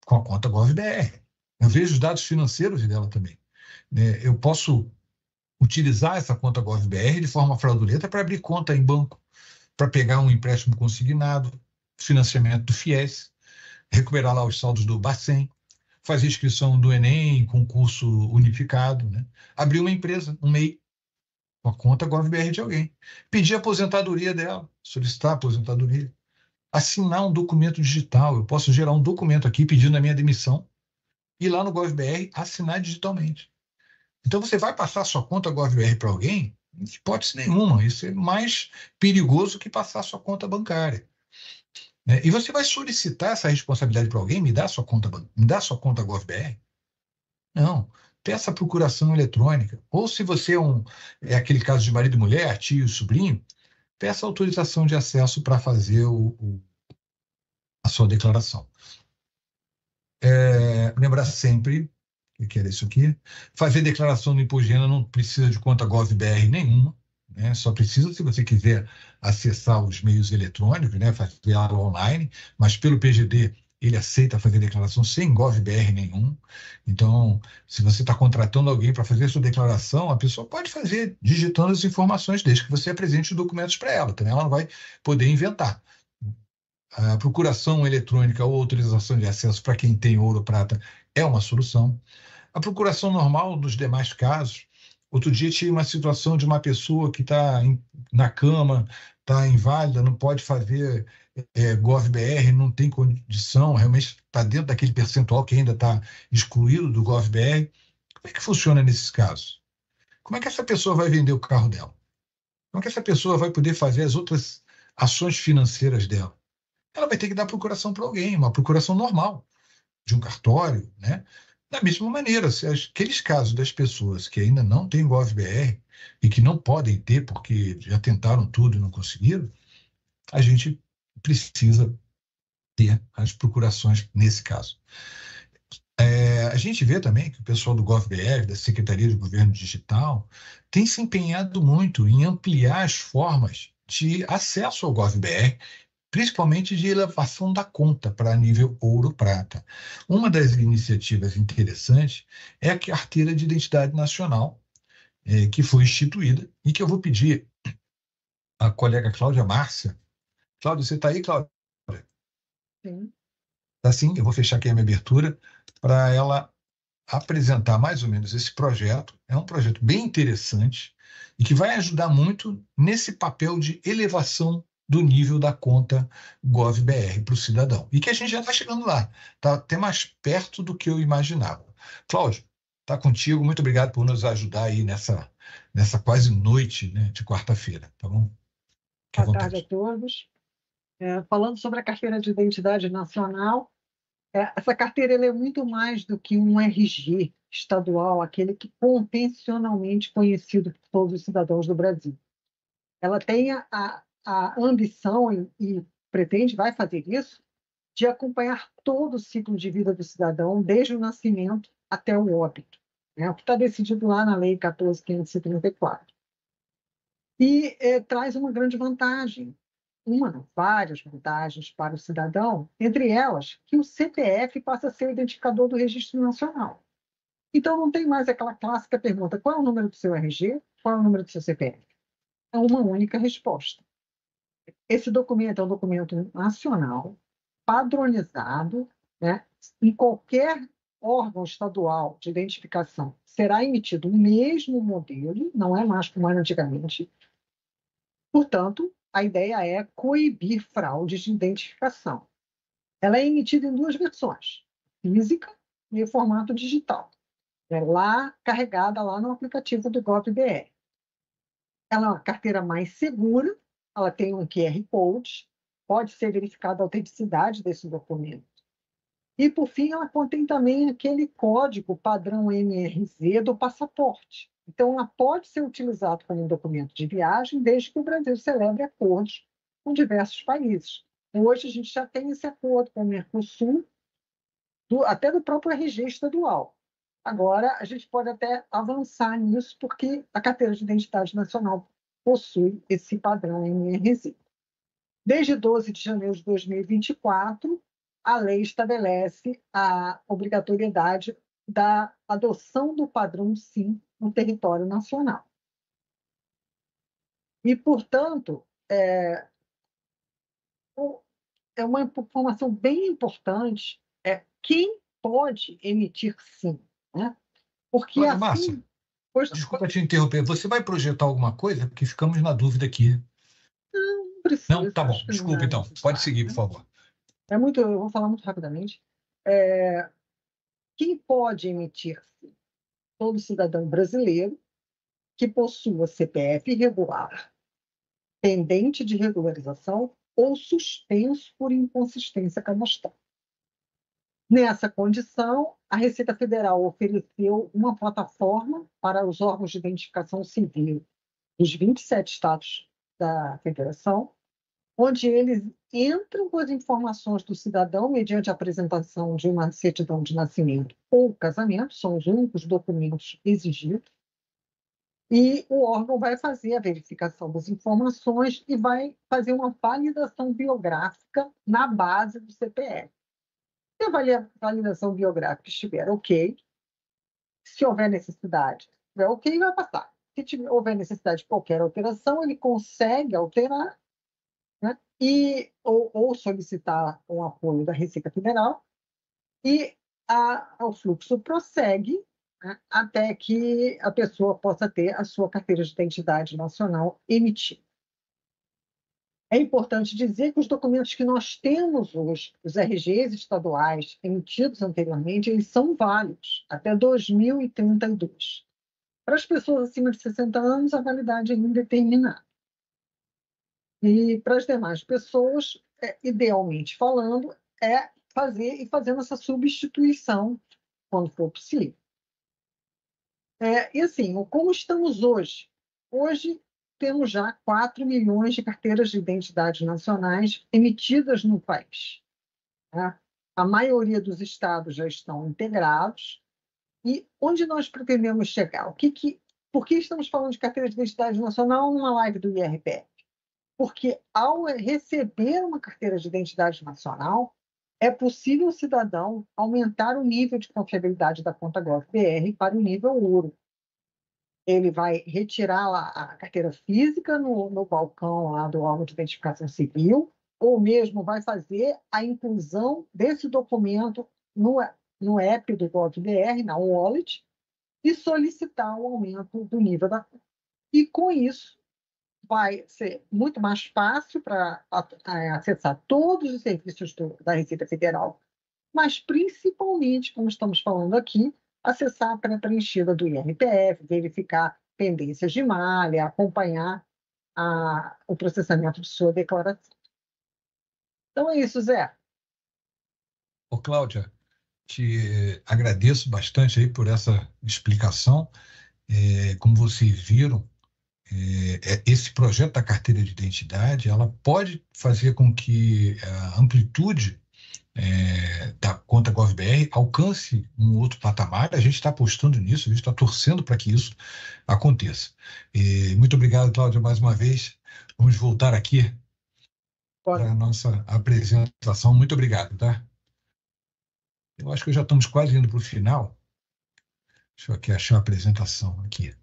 com a conta GovBR. Eu vejo os dados financeiros dela também. Né? Eu posso utilizar essa conta GovBR de forma fraudulenta para abrir conta em banco, para pegar um empréstimo consignado, financiamento do FIES, recuperar lá os saldos do Bacen, fazer inscrição do Enem, concurso unificado, né? abrir uma empresa, um MEI, uma conta GovBR de alguém, pedir a aposentadoria dela, solicitar a aposentadoria, assinar um documento digital. Eu posso gerar um documento aqui pedindo a minha demissão e lá no GovBR assinar digitalmente. Então você vai passar sua conta GovBR para alguém? hipótese nenhuma. Isso é mais perigoso que passar sua conta bancária. Né? E você vai solicitar essa responsabilidade para alguém? Me dá sua conta, me dá sua conta GovBR? Não peça procuração eletrônica. Ou se você é, um, é aquele caso de marido e mulher, tio e sobrinho, peça autorização de acesso para fazer o, o, a sua declaração. É, lembrar sempre que era isso aqui. Fazer declaração no imposto de renda não precisa de conta GovBR nenhuma, né? só precisa se você quiser acessar os meios eletrônicos, né? fazer online, mas pelo PGD ele aceita fazer declaração sem gov.br nenhum. Então, se você está contratando alguém para fazer sua declaração, a pessoa pode fazer digitando as informações, desde que você apresente os documentos para ela. Também ela não vai poder inventar. A procuração eletrônica ou autorização de acesso para quem tem ouro ou prata é uma solução. A procuração normal dos demais casos. Outro dia tinha uma situação de uma pessoa que está na cama, está inválida, não pode fazer é, GovBR não tem condição, realmente está dentro daquele percentual que ainda está excluído do GovBR. Como é que funciona nesses casos? Como é que essa pessoa vai vender o carro dela? Como é que essa pessoa vai poder fazer as outras ações financeiras dela? Ela vai ter que dar procuração para alguém, uma procuração normal, de um cartório, né? Da mesma maneira, se aqueles casos das pessoas que ainda não têm GovBR e que não podem ter porque já tentaram tudo e não conseguiram, a gente precisa ter as procurações nesse caso. É, a gente vê também que o pessoal do GovBR, da Secretaria de Governo Digital, tem se empenhado muito em ampliar as formas de acesso ao GovBR, principalmente de elevação da conta para nível ouro-prata. Uma das iniciativas interessantes é a carteira de identidade nacional, é, que foi instituída, e que eu vou pedir à colega Cláudia Márcia Cláudio, você está aí, Cláudio? Sim. Tá sim, eu vou fechar aqui a minha abertura para ela apresentar mais ou menos esse projeto. É um projeto bem interessante e que vai ajudar muito nesse papel de elevação do nível da conta GovBR para o cidadão. E que a gente já está chegando lá, está até mais perto do que eu imaginava. Cláudio, está contigo, muito obrigado por nos ajudar aí nessa, nessa quase noite né, de quarta-feira, tá bom? Boa tarde a todos. É, falando sobre a carteira de identidade nacional, é, essa carteira é muito mais do que um RG estadual, aquele que convencionalmente conhecido por todos os cidadãos do Brasil. Ela tem a, a ambição e, e pretende, vai fazer isso, de acompanhar todo o ciclo de vida do cidadão, desde o nascimento até o óbito, né? o que está decidido lá na Lei 14.534. E é, traz uma grande vantagem, uma, várias vantagens para o cidadão, entre elas que o CPF passa a ser o identificador do registro nacional. Então não tem mais aquela clássica pergunta: qual é o número do seu RG? Qual é o número do seu CPF? É uma única resposta. Esse documento é um documento nacional, padronizado, né? Em qualquer órgão estadual de identificação será emitido o mesmo modelo, não é mais como era antigamente. Portanto, a ideia é coibir fraudes de identificação. Ela é emitida em duas versões, física e em formato digital. É lá carregada lá no aplicativo do GovBR. Ela é uma carteira mais segura, ela tem um QR Code, pode ser verificada a autenticidade desse documento. E, por fim, ela contém também aquele código padrão MRZ do passaporte, então, ela pode ser utilizada como um documento de viagem, desde que o Brasil celebre acordos com diversos países. Então, hoje, a gente já tem esse acordo com o Mercosul, do, até do próprio RG estadual. Agora, a gente pode até avançar nisso, porque a Carteira de Identidade Nacional possui esse padrão MRZ. Desde 12 de janeiro de 2024, a lei estabelece a obrigatoriedade da adoção do padrão SIM no território nacional. E, portanto, é, é uma informação bem importante é quem pode emitir SIM. Né? Porque Olha, assim... Márcia, desculpa te interromper. Você vai projetar alguma coisa? Porque ficamos na dúvida aqui. Não, precisa. Não? Tá bom. Desculpa, é então. Pode seguir, por né? favor. É muito... Eu vou falar muito rapidamente. É, quem pode emitir-se? Todo cidadão brasileiro que possua CPF regular, pendente de regularização ou suspenso por inconsistência cadastral. Nessa condição, a Receita Federal ofereceu uma plataforma para os órgãos de identificação civil dos 27 estados da Federação onde eles entram com as informações do cidadão mediante a apresentação de uma certidão de nascimento ou casamento, são os únicos documentos exigidos, e o órgão vai fazer a verificação das informações e vai fazer uma validação biográfica na base do CPF. Se a validação biográfica estiver ok, se houver necessidade, ok, vai passar. Se tiver, houver necessidade de qualquer alteração, ele consegue alterar né? e, ou, ou, solicitar um apoio da Receita Federal, e a, o fluxo prossegue né? até que a pessoa possa ter a sua carteira de identidade nacional emitida. É importante dizer que os documentos que nós temos hoje, os RGs estaduais emitidos anteriormente, eles são válidos até 2032. Para as pessoas acima de 60 anos, a validade é indeterminada. E para as demais pessoas, é, idealmente falando, é fazer e fazendo essa substituição quando for possível. É, e assim, como estamos hoje? Hoje temos já 4 milhões de carteiras de identidade nacionais emitidas no país. Né? A maioria dos estados já estão integrados. E onde nós pretendemos chegar? O que que, por que estamos falando de carteira de identidade nacional numa live do IRPF? porque ao receber uma carteira de identidade nacional, é possível o cidadão aumentar o nível de confiabilidade da conta GovBR para o nível ouro. Ele vai retirar lá a carteira física no, no balcão lá do órgão de identificação civil, ou mesmo vai fazer a inclusão desse documento no, no app do GovBR, na wallet, e solicitar o aumento do nível da conta. E com isso, vai ser muito mais fácil para acessar todos os serviços do, da Receita Federal, mas principalmente, como estamos falando aqui, acessar a pré-preenchida do IRPF, verificar pendências de malha, acompanhar a, o processamento de sua declaração. Então é isso, Zé. Ô, Cláudia, te agradeço bastante aí por essa explicação. É, como vocês viram, é, é, esse projeto da carteira de identidade ela pode fazer com que é, a amplitude é, da conta GovBR alcance um outro patamar. A gente está apostando nisso, a gente está torcendo para que isso aconteça. E, muito obrigado, Cláudio, mais uma vez. Vamos voltar aqui para a nossa apresentação. Muito obrigado, tá? Eu acho que já estamos quase indo para o final. Deixa eu aqui achar a apresentação aqui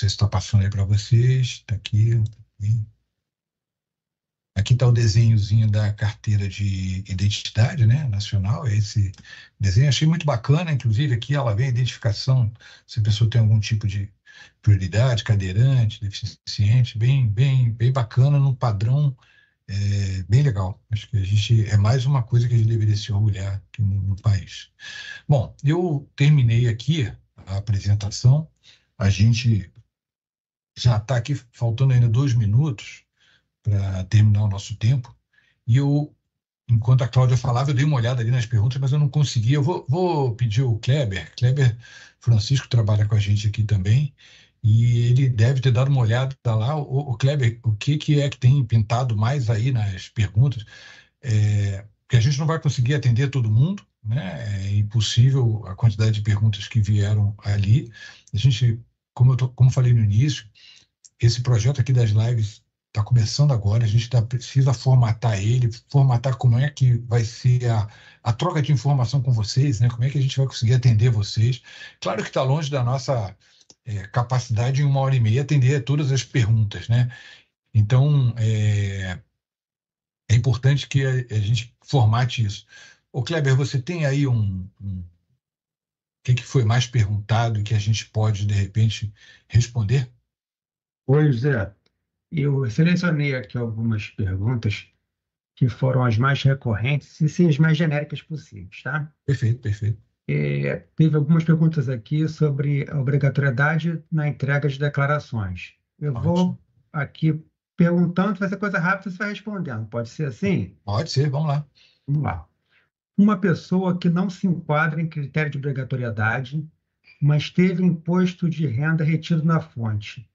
sei se está passando aí para vocês. Está aqui, aqui. está o desenhozinho da carteira de identidade né, nacional. É esse desenho achei muito bacana, inclusive aqui ela vê a identificação se a pessoa tem algum tipo de prioridade, cadeirante, deficiente, bem, bem, bem bacana, num padrão é, bem legal. Acho que a gente é mais uma coisa que a gente deveria se orgulhar aqui no, no país. Bom, eu terminei aqui a apresentação. A gente já está aqui faltando ainda dois minutos para terminar o nosso tempo. E eu, enquanto a Cláudia falava, eu dei uma olhada ali nas perguntas, mas eu não consegui. Eu vou, vou pedir o Kleber. Kleber Francisco trabalha com a gente aqui também. E ele deve ter dado uma olhada lá. O, o Kleber, o que, que é que tem pintado mais aí nas perguntas? É, que a gente não vai conseguir atender todo mundo, né? É impossível a quantidade de perguntas que vieram ali. A gente, como eu tô, como falei no início, esse projeto aqui das lives está começando agora, a gente tá, precisa formatar ele, formatar como é que vai ser a, a troca de informação com vocês, né? como é que a gente vai conseguir atender vocês. Claro que está longe da nossa é, capacidade em uma hora e meia atender todas as perguntas. Né? Então, é, é importante que a, a, gente formate isso. o Kleber, você tem aí um, um o que, que foi mais perguntado que a gente pode, de repente, responder? Oi, José. Eu selecionei aqui algumas perguntas que foram as mais recorrentes e sim as mais genéricas possíveis, tá? Perfeito, perfeito. É, teve algumas perguntas aqui sobre a obrigatoriedade na entrega de declarações. Eu vou aqui perguntando, vai ser coisa rápida, você vai respondendo. Pode ser assim? Pode ser, vamos lá. Vamos lá. Uma pessoa que não se enquadra em critério de obrigatoriedade, mas teve imposto de renda retido na fonte,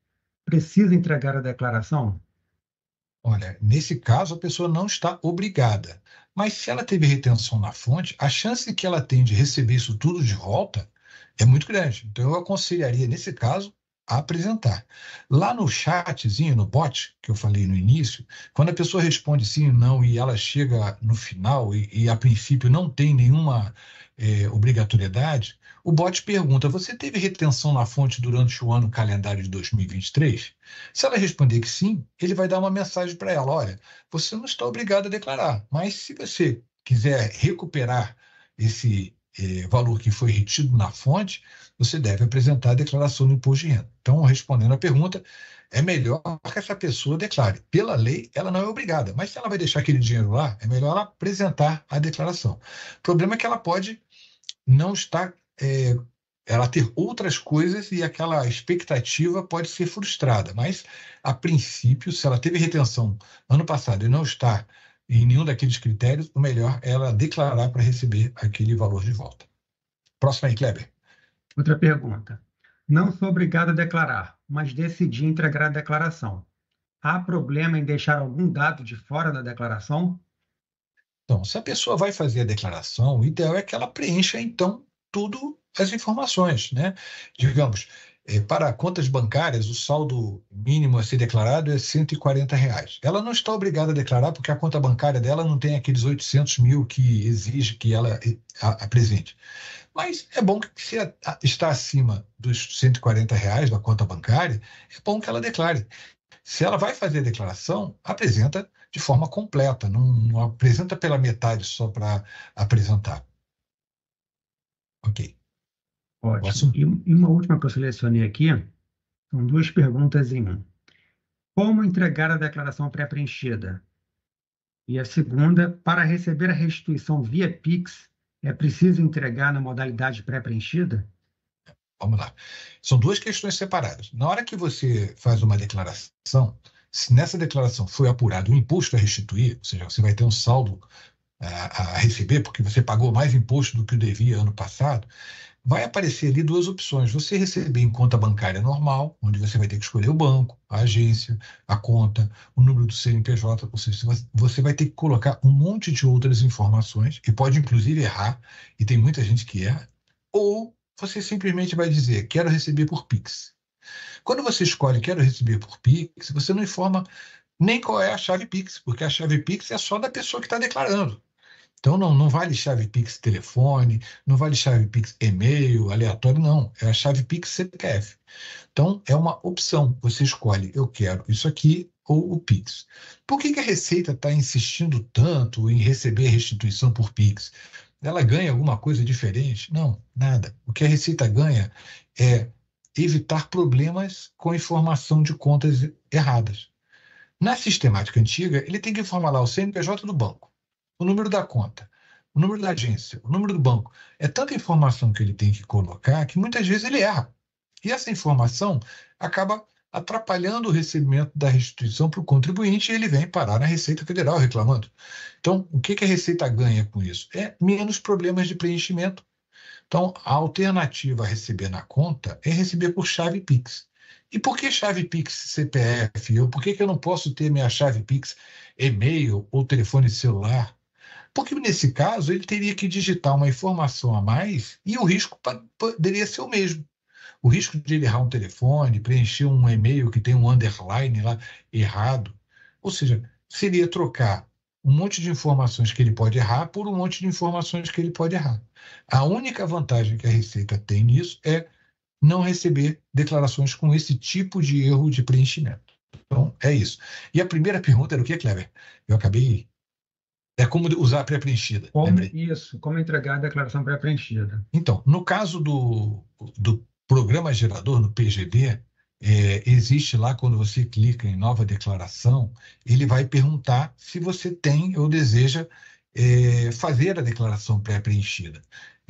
precisa entregar a declaração? Olha, nesse caso a pessoa não está obrigada. Mas se ela teve retenção na fonte, a chance que ela tem de receber isso tudo de volta é muito grande. Então eu aconselharia, nesse caso, a apresentar. Lá no chatzinho, no bot, que eu falei no início, quando a pessoa responde sim ou não e ela chega no final e, e a princípio não tem nenhuma é, obrigatoriedade, o bot pergunta: Você teve retenção na fonte durante o ano calendário de 2023? Se ela responder que sim, ele vai dar uma mensagem para ela: Olha, você não está obrigado a declarar, mas se você quiser recuperar esse eh, valor que foi retido na fonte, você deve apresentar a declaração do imposto de renda. Então, respondendo à pergunta, é melhor que essa pessoa declare. Pela lei, ela não é obrigada, mas se ela vai deixar aquele dinheiro lá, é melhor ela apresentar a declaração. O problema é que ela pode não estar é, ela ter outras coisas e aquela expectativa pode ser frustrada. Mas, a princípio, se ela teve retenção ano passado e não está em nenhum daqueles critérios, o melhor é ela declarar para receber aquele valor de volta. Próxima aí, Kleber. Outra pergunta. Não sou obrigado a declarar, mas decidi entregar a declaração. Há problema em deixar algum dado de fora da declaração? Então, se a pessoa vai fazer a declaração, o ideal é que ela preencha, então, tudo as informações, né? Digamos, eh, para contas bancárias, o saldo mínimo a ser declarado é 140 reais. Ela não está obrigada a declarar porque a conta bancária dela não tem aqueles 800 mil que exige que ela eh, apresente. Mas é bom que se está acima dos 140 reais da conta bancária, é bom que ela declare. Se ela vai fazer a declaração, apresenta de forma completa, não, não apresenta pela metade só para apresentar. Ok. Ótimo. E, uma última que eu selecionei aqui, são duas perguntas em uma. Como entregar a declaração pré-preenchida? E a segunda, para receber a restituição via PIX, é preciso entregar na modalidade pré-preenchida? Vamos lá. São duas questões separadas. Na hora que você faz uma declaração, se nessa declaração foi apurado o imposto a restituir, ou seja, você vai ter um saldo a, a receber, porque você pagou mais imposto do que o devia ano passado, vai aparecer ali duas opções. Você receber em conta bancária normal, onde você vai ter que escolher o banco, a agência, a conta, o número do CNPJ, ou seja, você vai ter que colocar um monte de outras informações, e pode inclusive errar, e tem muita gente que erra, ou você simplesmente vai dizer, quero receber por Pix. Quando você escolhe quero receber por Pix, você não informa nem qual é a chave Pix, porque a chave Pix é só da pessoa que está declarando. Então, não, não vale chave Pix telefone, não vale chave Pix e-mail, aleatório, não. É a chave Pix CPF. Então, é uma opção. Você escolhe, eu quero isso aqui ou o Pix. Por que, que a Receita está insistindo tanto em receber restituição por Pix? Ela ganha alguma coisa diferente? Não, nada. O que a Receita ganha é evitar problemas com informação de contas erradas. Na sistemática antiga, ele tem que informar lá o CNPJ do banco, o número da conta, o número da agência, o número do banco. É tanta informação que ele tem que colocar que muitas vezes ele erra. E essa informação acaba atrapalhando o recebimento da restituição para o contribuinte e ele vem parar na Receita Federal reclamando. Então, o que, que a Receita ganha com isso? É menos problemas de preenchimento. Então, a alternativa a receber na conta é receber por chave Pix. E por que chave Pix CPF? Ou por que, que eu não posso ter minha chave Pix e-mail ou telefone celular? Porque nesse caso ele teria que digitar uma informação a mais e o risco poderia ser o mesmo. O risco de ele errar um telefone, preencher um e-mail que tem um underline lá errado. Ou seja, seria trocar um monte de informações que ele pode errar por um monte de informações que ele pode errar. A única vantagem que a Receita tem nisso é não receber declarações com esse tipo de erro de preenchimento. Então, é isso. E a primeira pergunta era o que, Kleber? Eu acabei. É como usar a pré-preenchida. Isso, como entregar a declaração pré-preenchida. Então, no caso do, do programa gerador, no PGD, é, existe lá, quando você clica em nova declaração, ele vai perguntar se você tem ou deseja é, fazer a declaração pré-preenchida.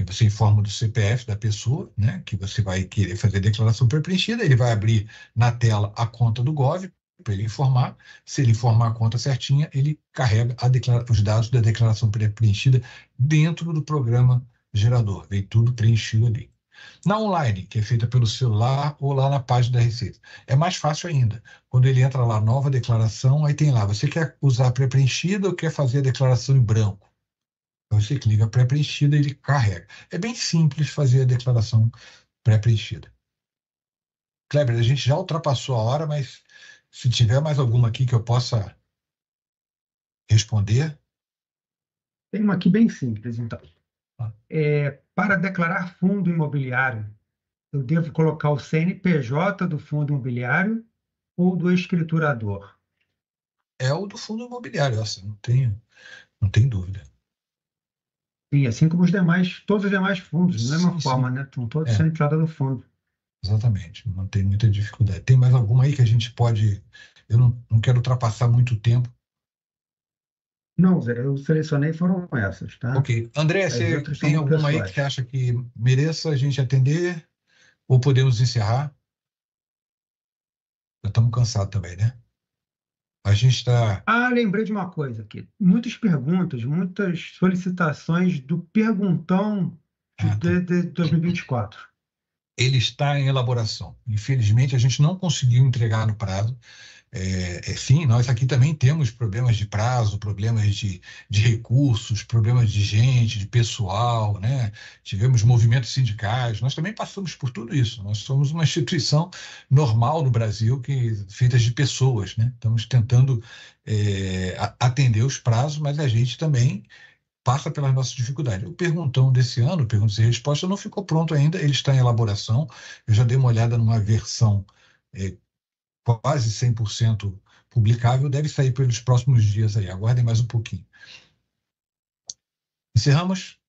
você informa do CPF da pessoa, né, que você vai querer fazer a declaração pré-preenchida, ele vai abrir na tela a conta do GOV para ele informar. Se ele informar a conta certinha, ele carrega os dados da declaração pré-preenchida dentro do programa gerador. Vem tudo preenchido ali. Na online, que é feita pelo celular ou lá na página da Receita. É mais fácil ainda. Quando ele entra lá, nova declaração, aí tem lá, você quer usar pré-preenchida ou quer fazer a declaração em branco? Então você clica pré-preenchida e ele carrega. É bem simples fazer a declaração pré-preenchida. Kleber, a gente já ultrapassou a hora, mas se tiver mais alguma aqui que eu possa responder. Tem uma aqui bem simples, então. Ah. É, para declarar fundo imobiliário, eu devo colocar o CNPJ do fundo imobiliário ou do escriturador? É o do fundo imobiliário, não tenho, não tem dúvida. Sim, assim como os demais, todos os demais fundos, da mesma sim, forma, sim. né? Estão todos é. CNPJ do fundo. Exatamente, não tem muita dificuldade. Tem mais alguma aí que a gente pode. Eu não, não quero ultrapassar muito tempo, não, Zé, eu selecionei foram essas, tá? Ok. André, As você tem alguma pessoais. aí que você acha que mereça a gente atender? Ou podemos encerrar? estamos cansados também, né? A gente está. Ah, lembrei de uma coisa aqui. Muitas perguntas, muitas solicitações do Perguntão ah, de, de 2024. Ele está em elaboração. Infelizmente, a gente não conseguiu entregar no prazo. É, é, sim, nós aqui também temos problemas de prazo, problemas de, de recursos, problemas de gente, de pessoal, né? tivemos movimentos sindicais, nós também passamos por tudo isso. Nós somos uma instituição normal no Brasil, que feita de pessoas. Né? Estamos tentando é, atender os prazos, mas a gente também passa pelas nossas dificuldades. O perguntão desse ano, perguntas e respostas, não ficou pronto ainda, ele está em elaboração. Eu já dei uma olhada numa versão é, quase 100% publicável, deve sair pelos próximos dias aí. Aguardem mais um pouquinho. Encerramos?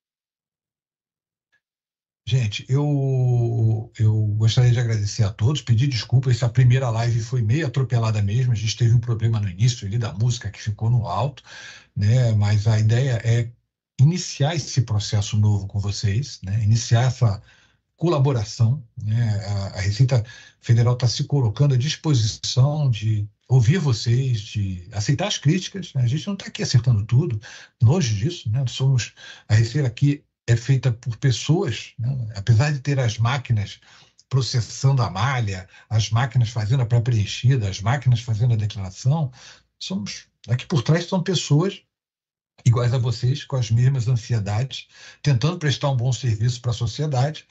Gente, eu, eu gostaria de agradecer a todos, pedir desculpa, essa primeira live foi meio atropelada mesmo, a gente teve um problema no início ali da música que ficou no alto, né? mas a ideia é iniciar esse processo novo com vocês, né? iniciar essa, colaboração. Né? A, a Receita Federal está se colocando à disposição de ouvir vocês, de aceitar as críticas. Né? A gente não está aqui acertando tudo, longe disso. Né? Somos a Receita aqui é feita por pessoas, né? apesar de ter as máquinas processando a malha, as máquinas fazendo a pré-preenchida, as máquinas fazendo a declaração, somos aqui por trás são pessoas iguais a vocês, com as mesmas ansiedades, tentando prestar um bom serviço para a sociedade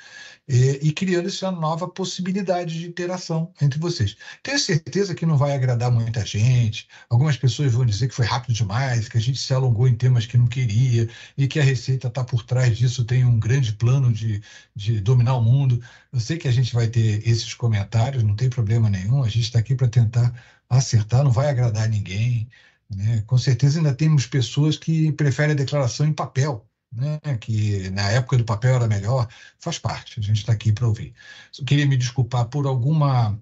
e, e, criando essa nova possibilidade de interação entre vocês. Tenho certeza que não vai agradar muita gente, algumas pessoas vão dizer que foi rápido demais, que a gente se alongou em temas que não queria e que a Receita está por trás disso, tem um grande plano de, de dominar o mundo. Eu sei que a gente vai ter esses comentários, não tem problema nenhum, a gente está aqui para tentar acertar, não vai agradar ninguém. Né? Com certeza ainda temos pessoas que preferem a declaração em papel, né? que na época do papel era melhor, faz parte, a gente está aqui para ouvir. Só queria me desculpar por alguma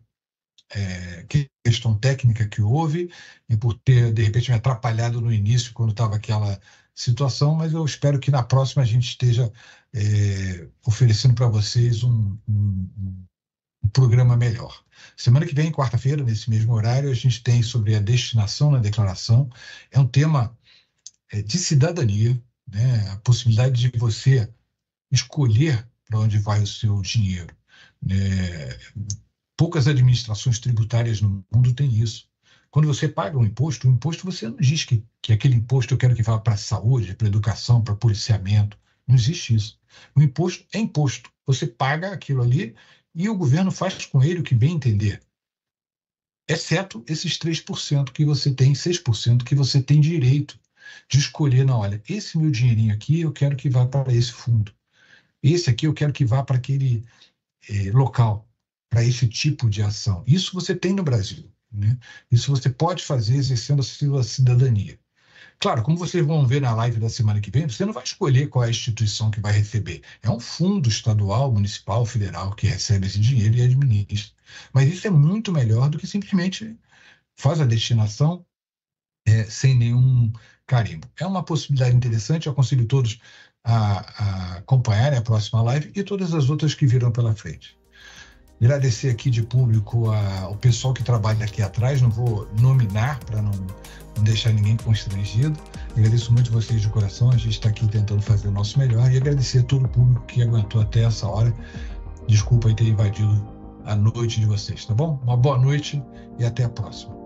é, questão técnica que houve e por ter, de repente, me atrapalhado no início, quando estava aquela situação, mas eu espero que na próxima a gente esteja é, oferecendo para vocês um, um, programa melhor. Semana que vem, quarta-feira, nesse mesmo horário, a gente tem sobre a destinação na declaração. É um tema é, de cidadania, né? a possibilidade de você escolher para onde vai o seu dinheiro. É, poucas administrações tributárias no mundo têm isso. Quando você paga um imposto, o imposto você não diz que, que aquele imposto eu quero que vá para a saúde, para a educação, para policiamento. Não existe isso. O imposto é imposto. Você paga aquilo ali e o governo faz com ele o que bem entender. Exceto esses 3% que você tem, 6% que você tem direito de escolher, não, olha, esse meu dinheirinho aqui eu quero que vá para esse fundo. Esse aqui eu quero que vá para aquele eh, local, para esse tipo de ação. Isso você tem no Brasil. Né? Isso você pode fazer exercendo a sua cidadania. Claro, como vocês vão ver na live da semana que vem, você não vai escolher qual é a instituição que vai receber. É um fundo estadual, municipal, federal que recebe esse dinheiro e administra. Mas isso é muito melhor do que simplesmente faz a destinação é, sem nenhum carimbo. É uma possibilidade interessante, eu aconselho todos a, a acompanharem a próxima live e todas as outras que virão pela frente. Agradecer aqui de público ao pessoal que trabalha aqui atrás, não vou nominar para não, não deixar ninguém constrangido. Agradeço muito vocês de coração, a gente está aqui tentando fazer o nosso melhor e agradecer a todo o público que aguentou até essa hora. Desculpa aí ter invadido a noite de vocês, tá bom? Uma boa noite e até a próxima.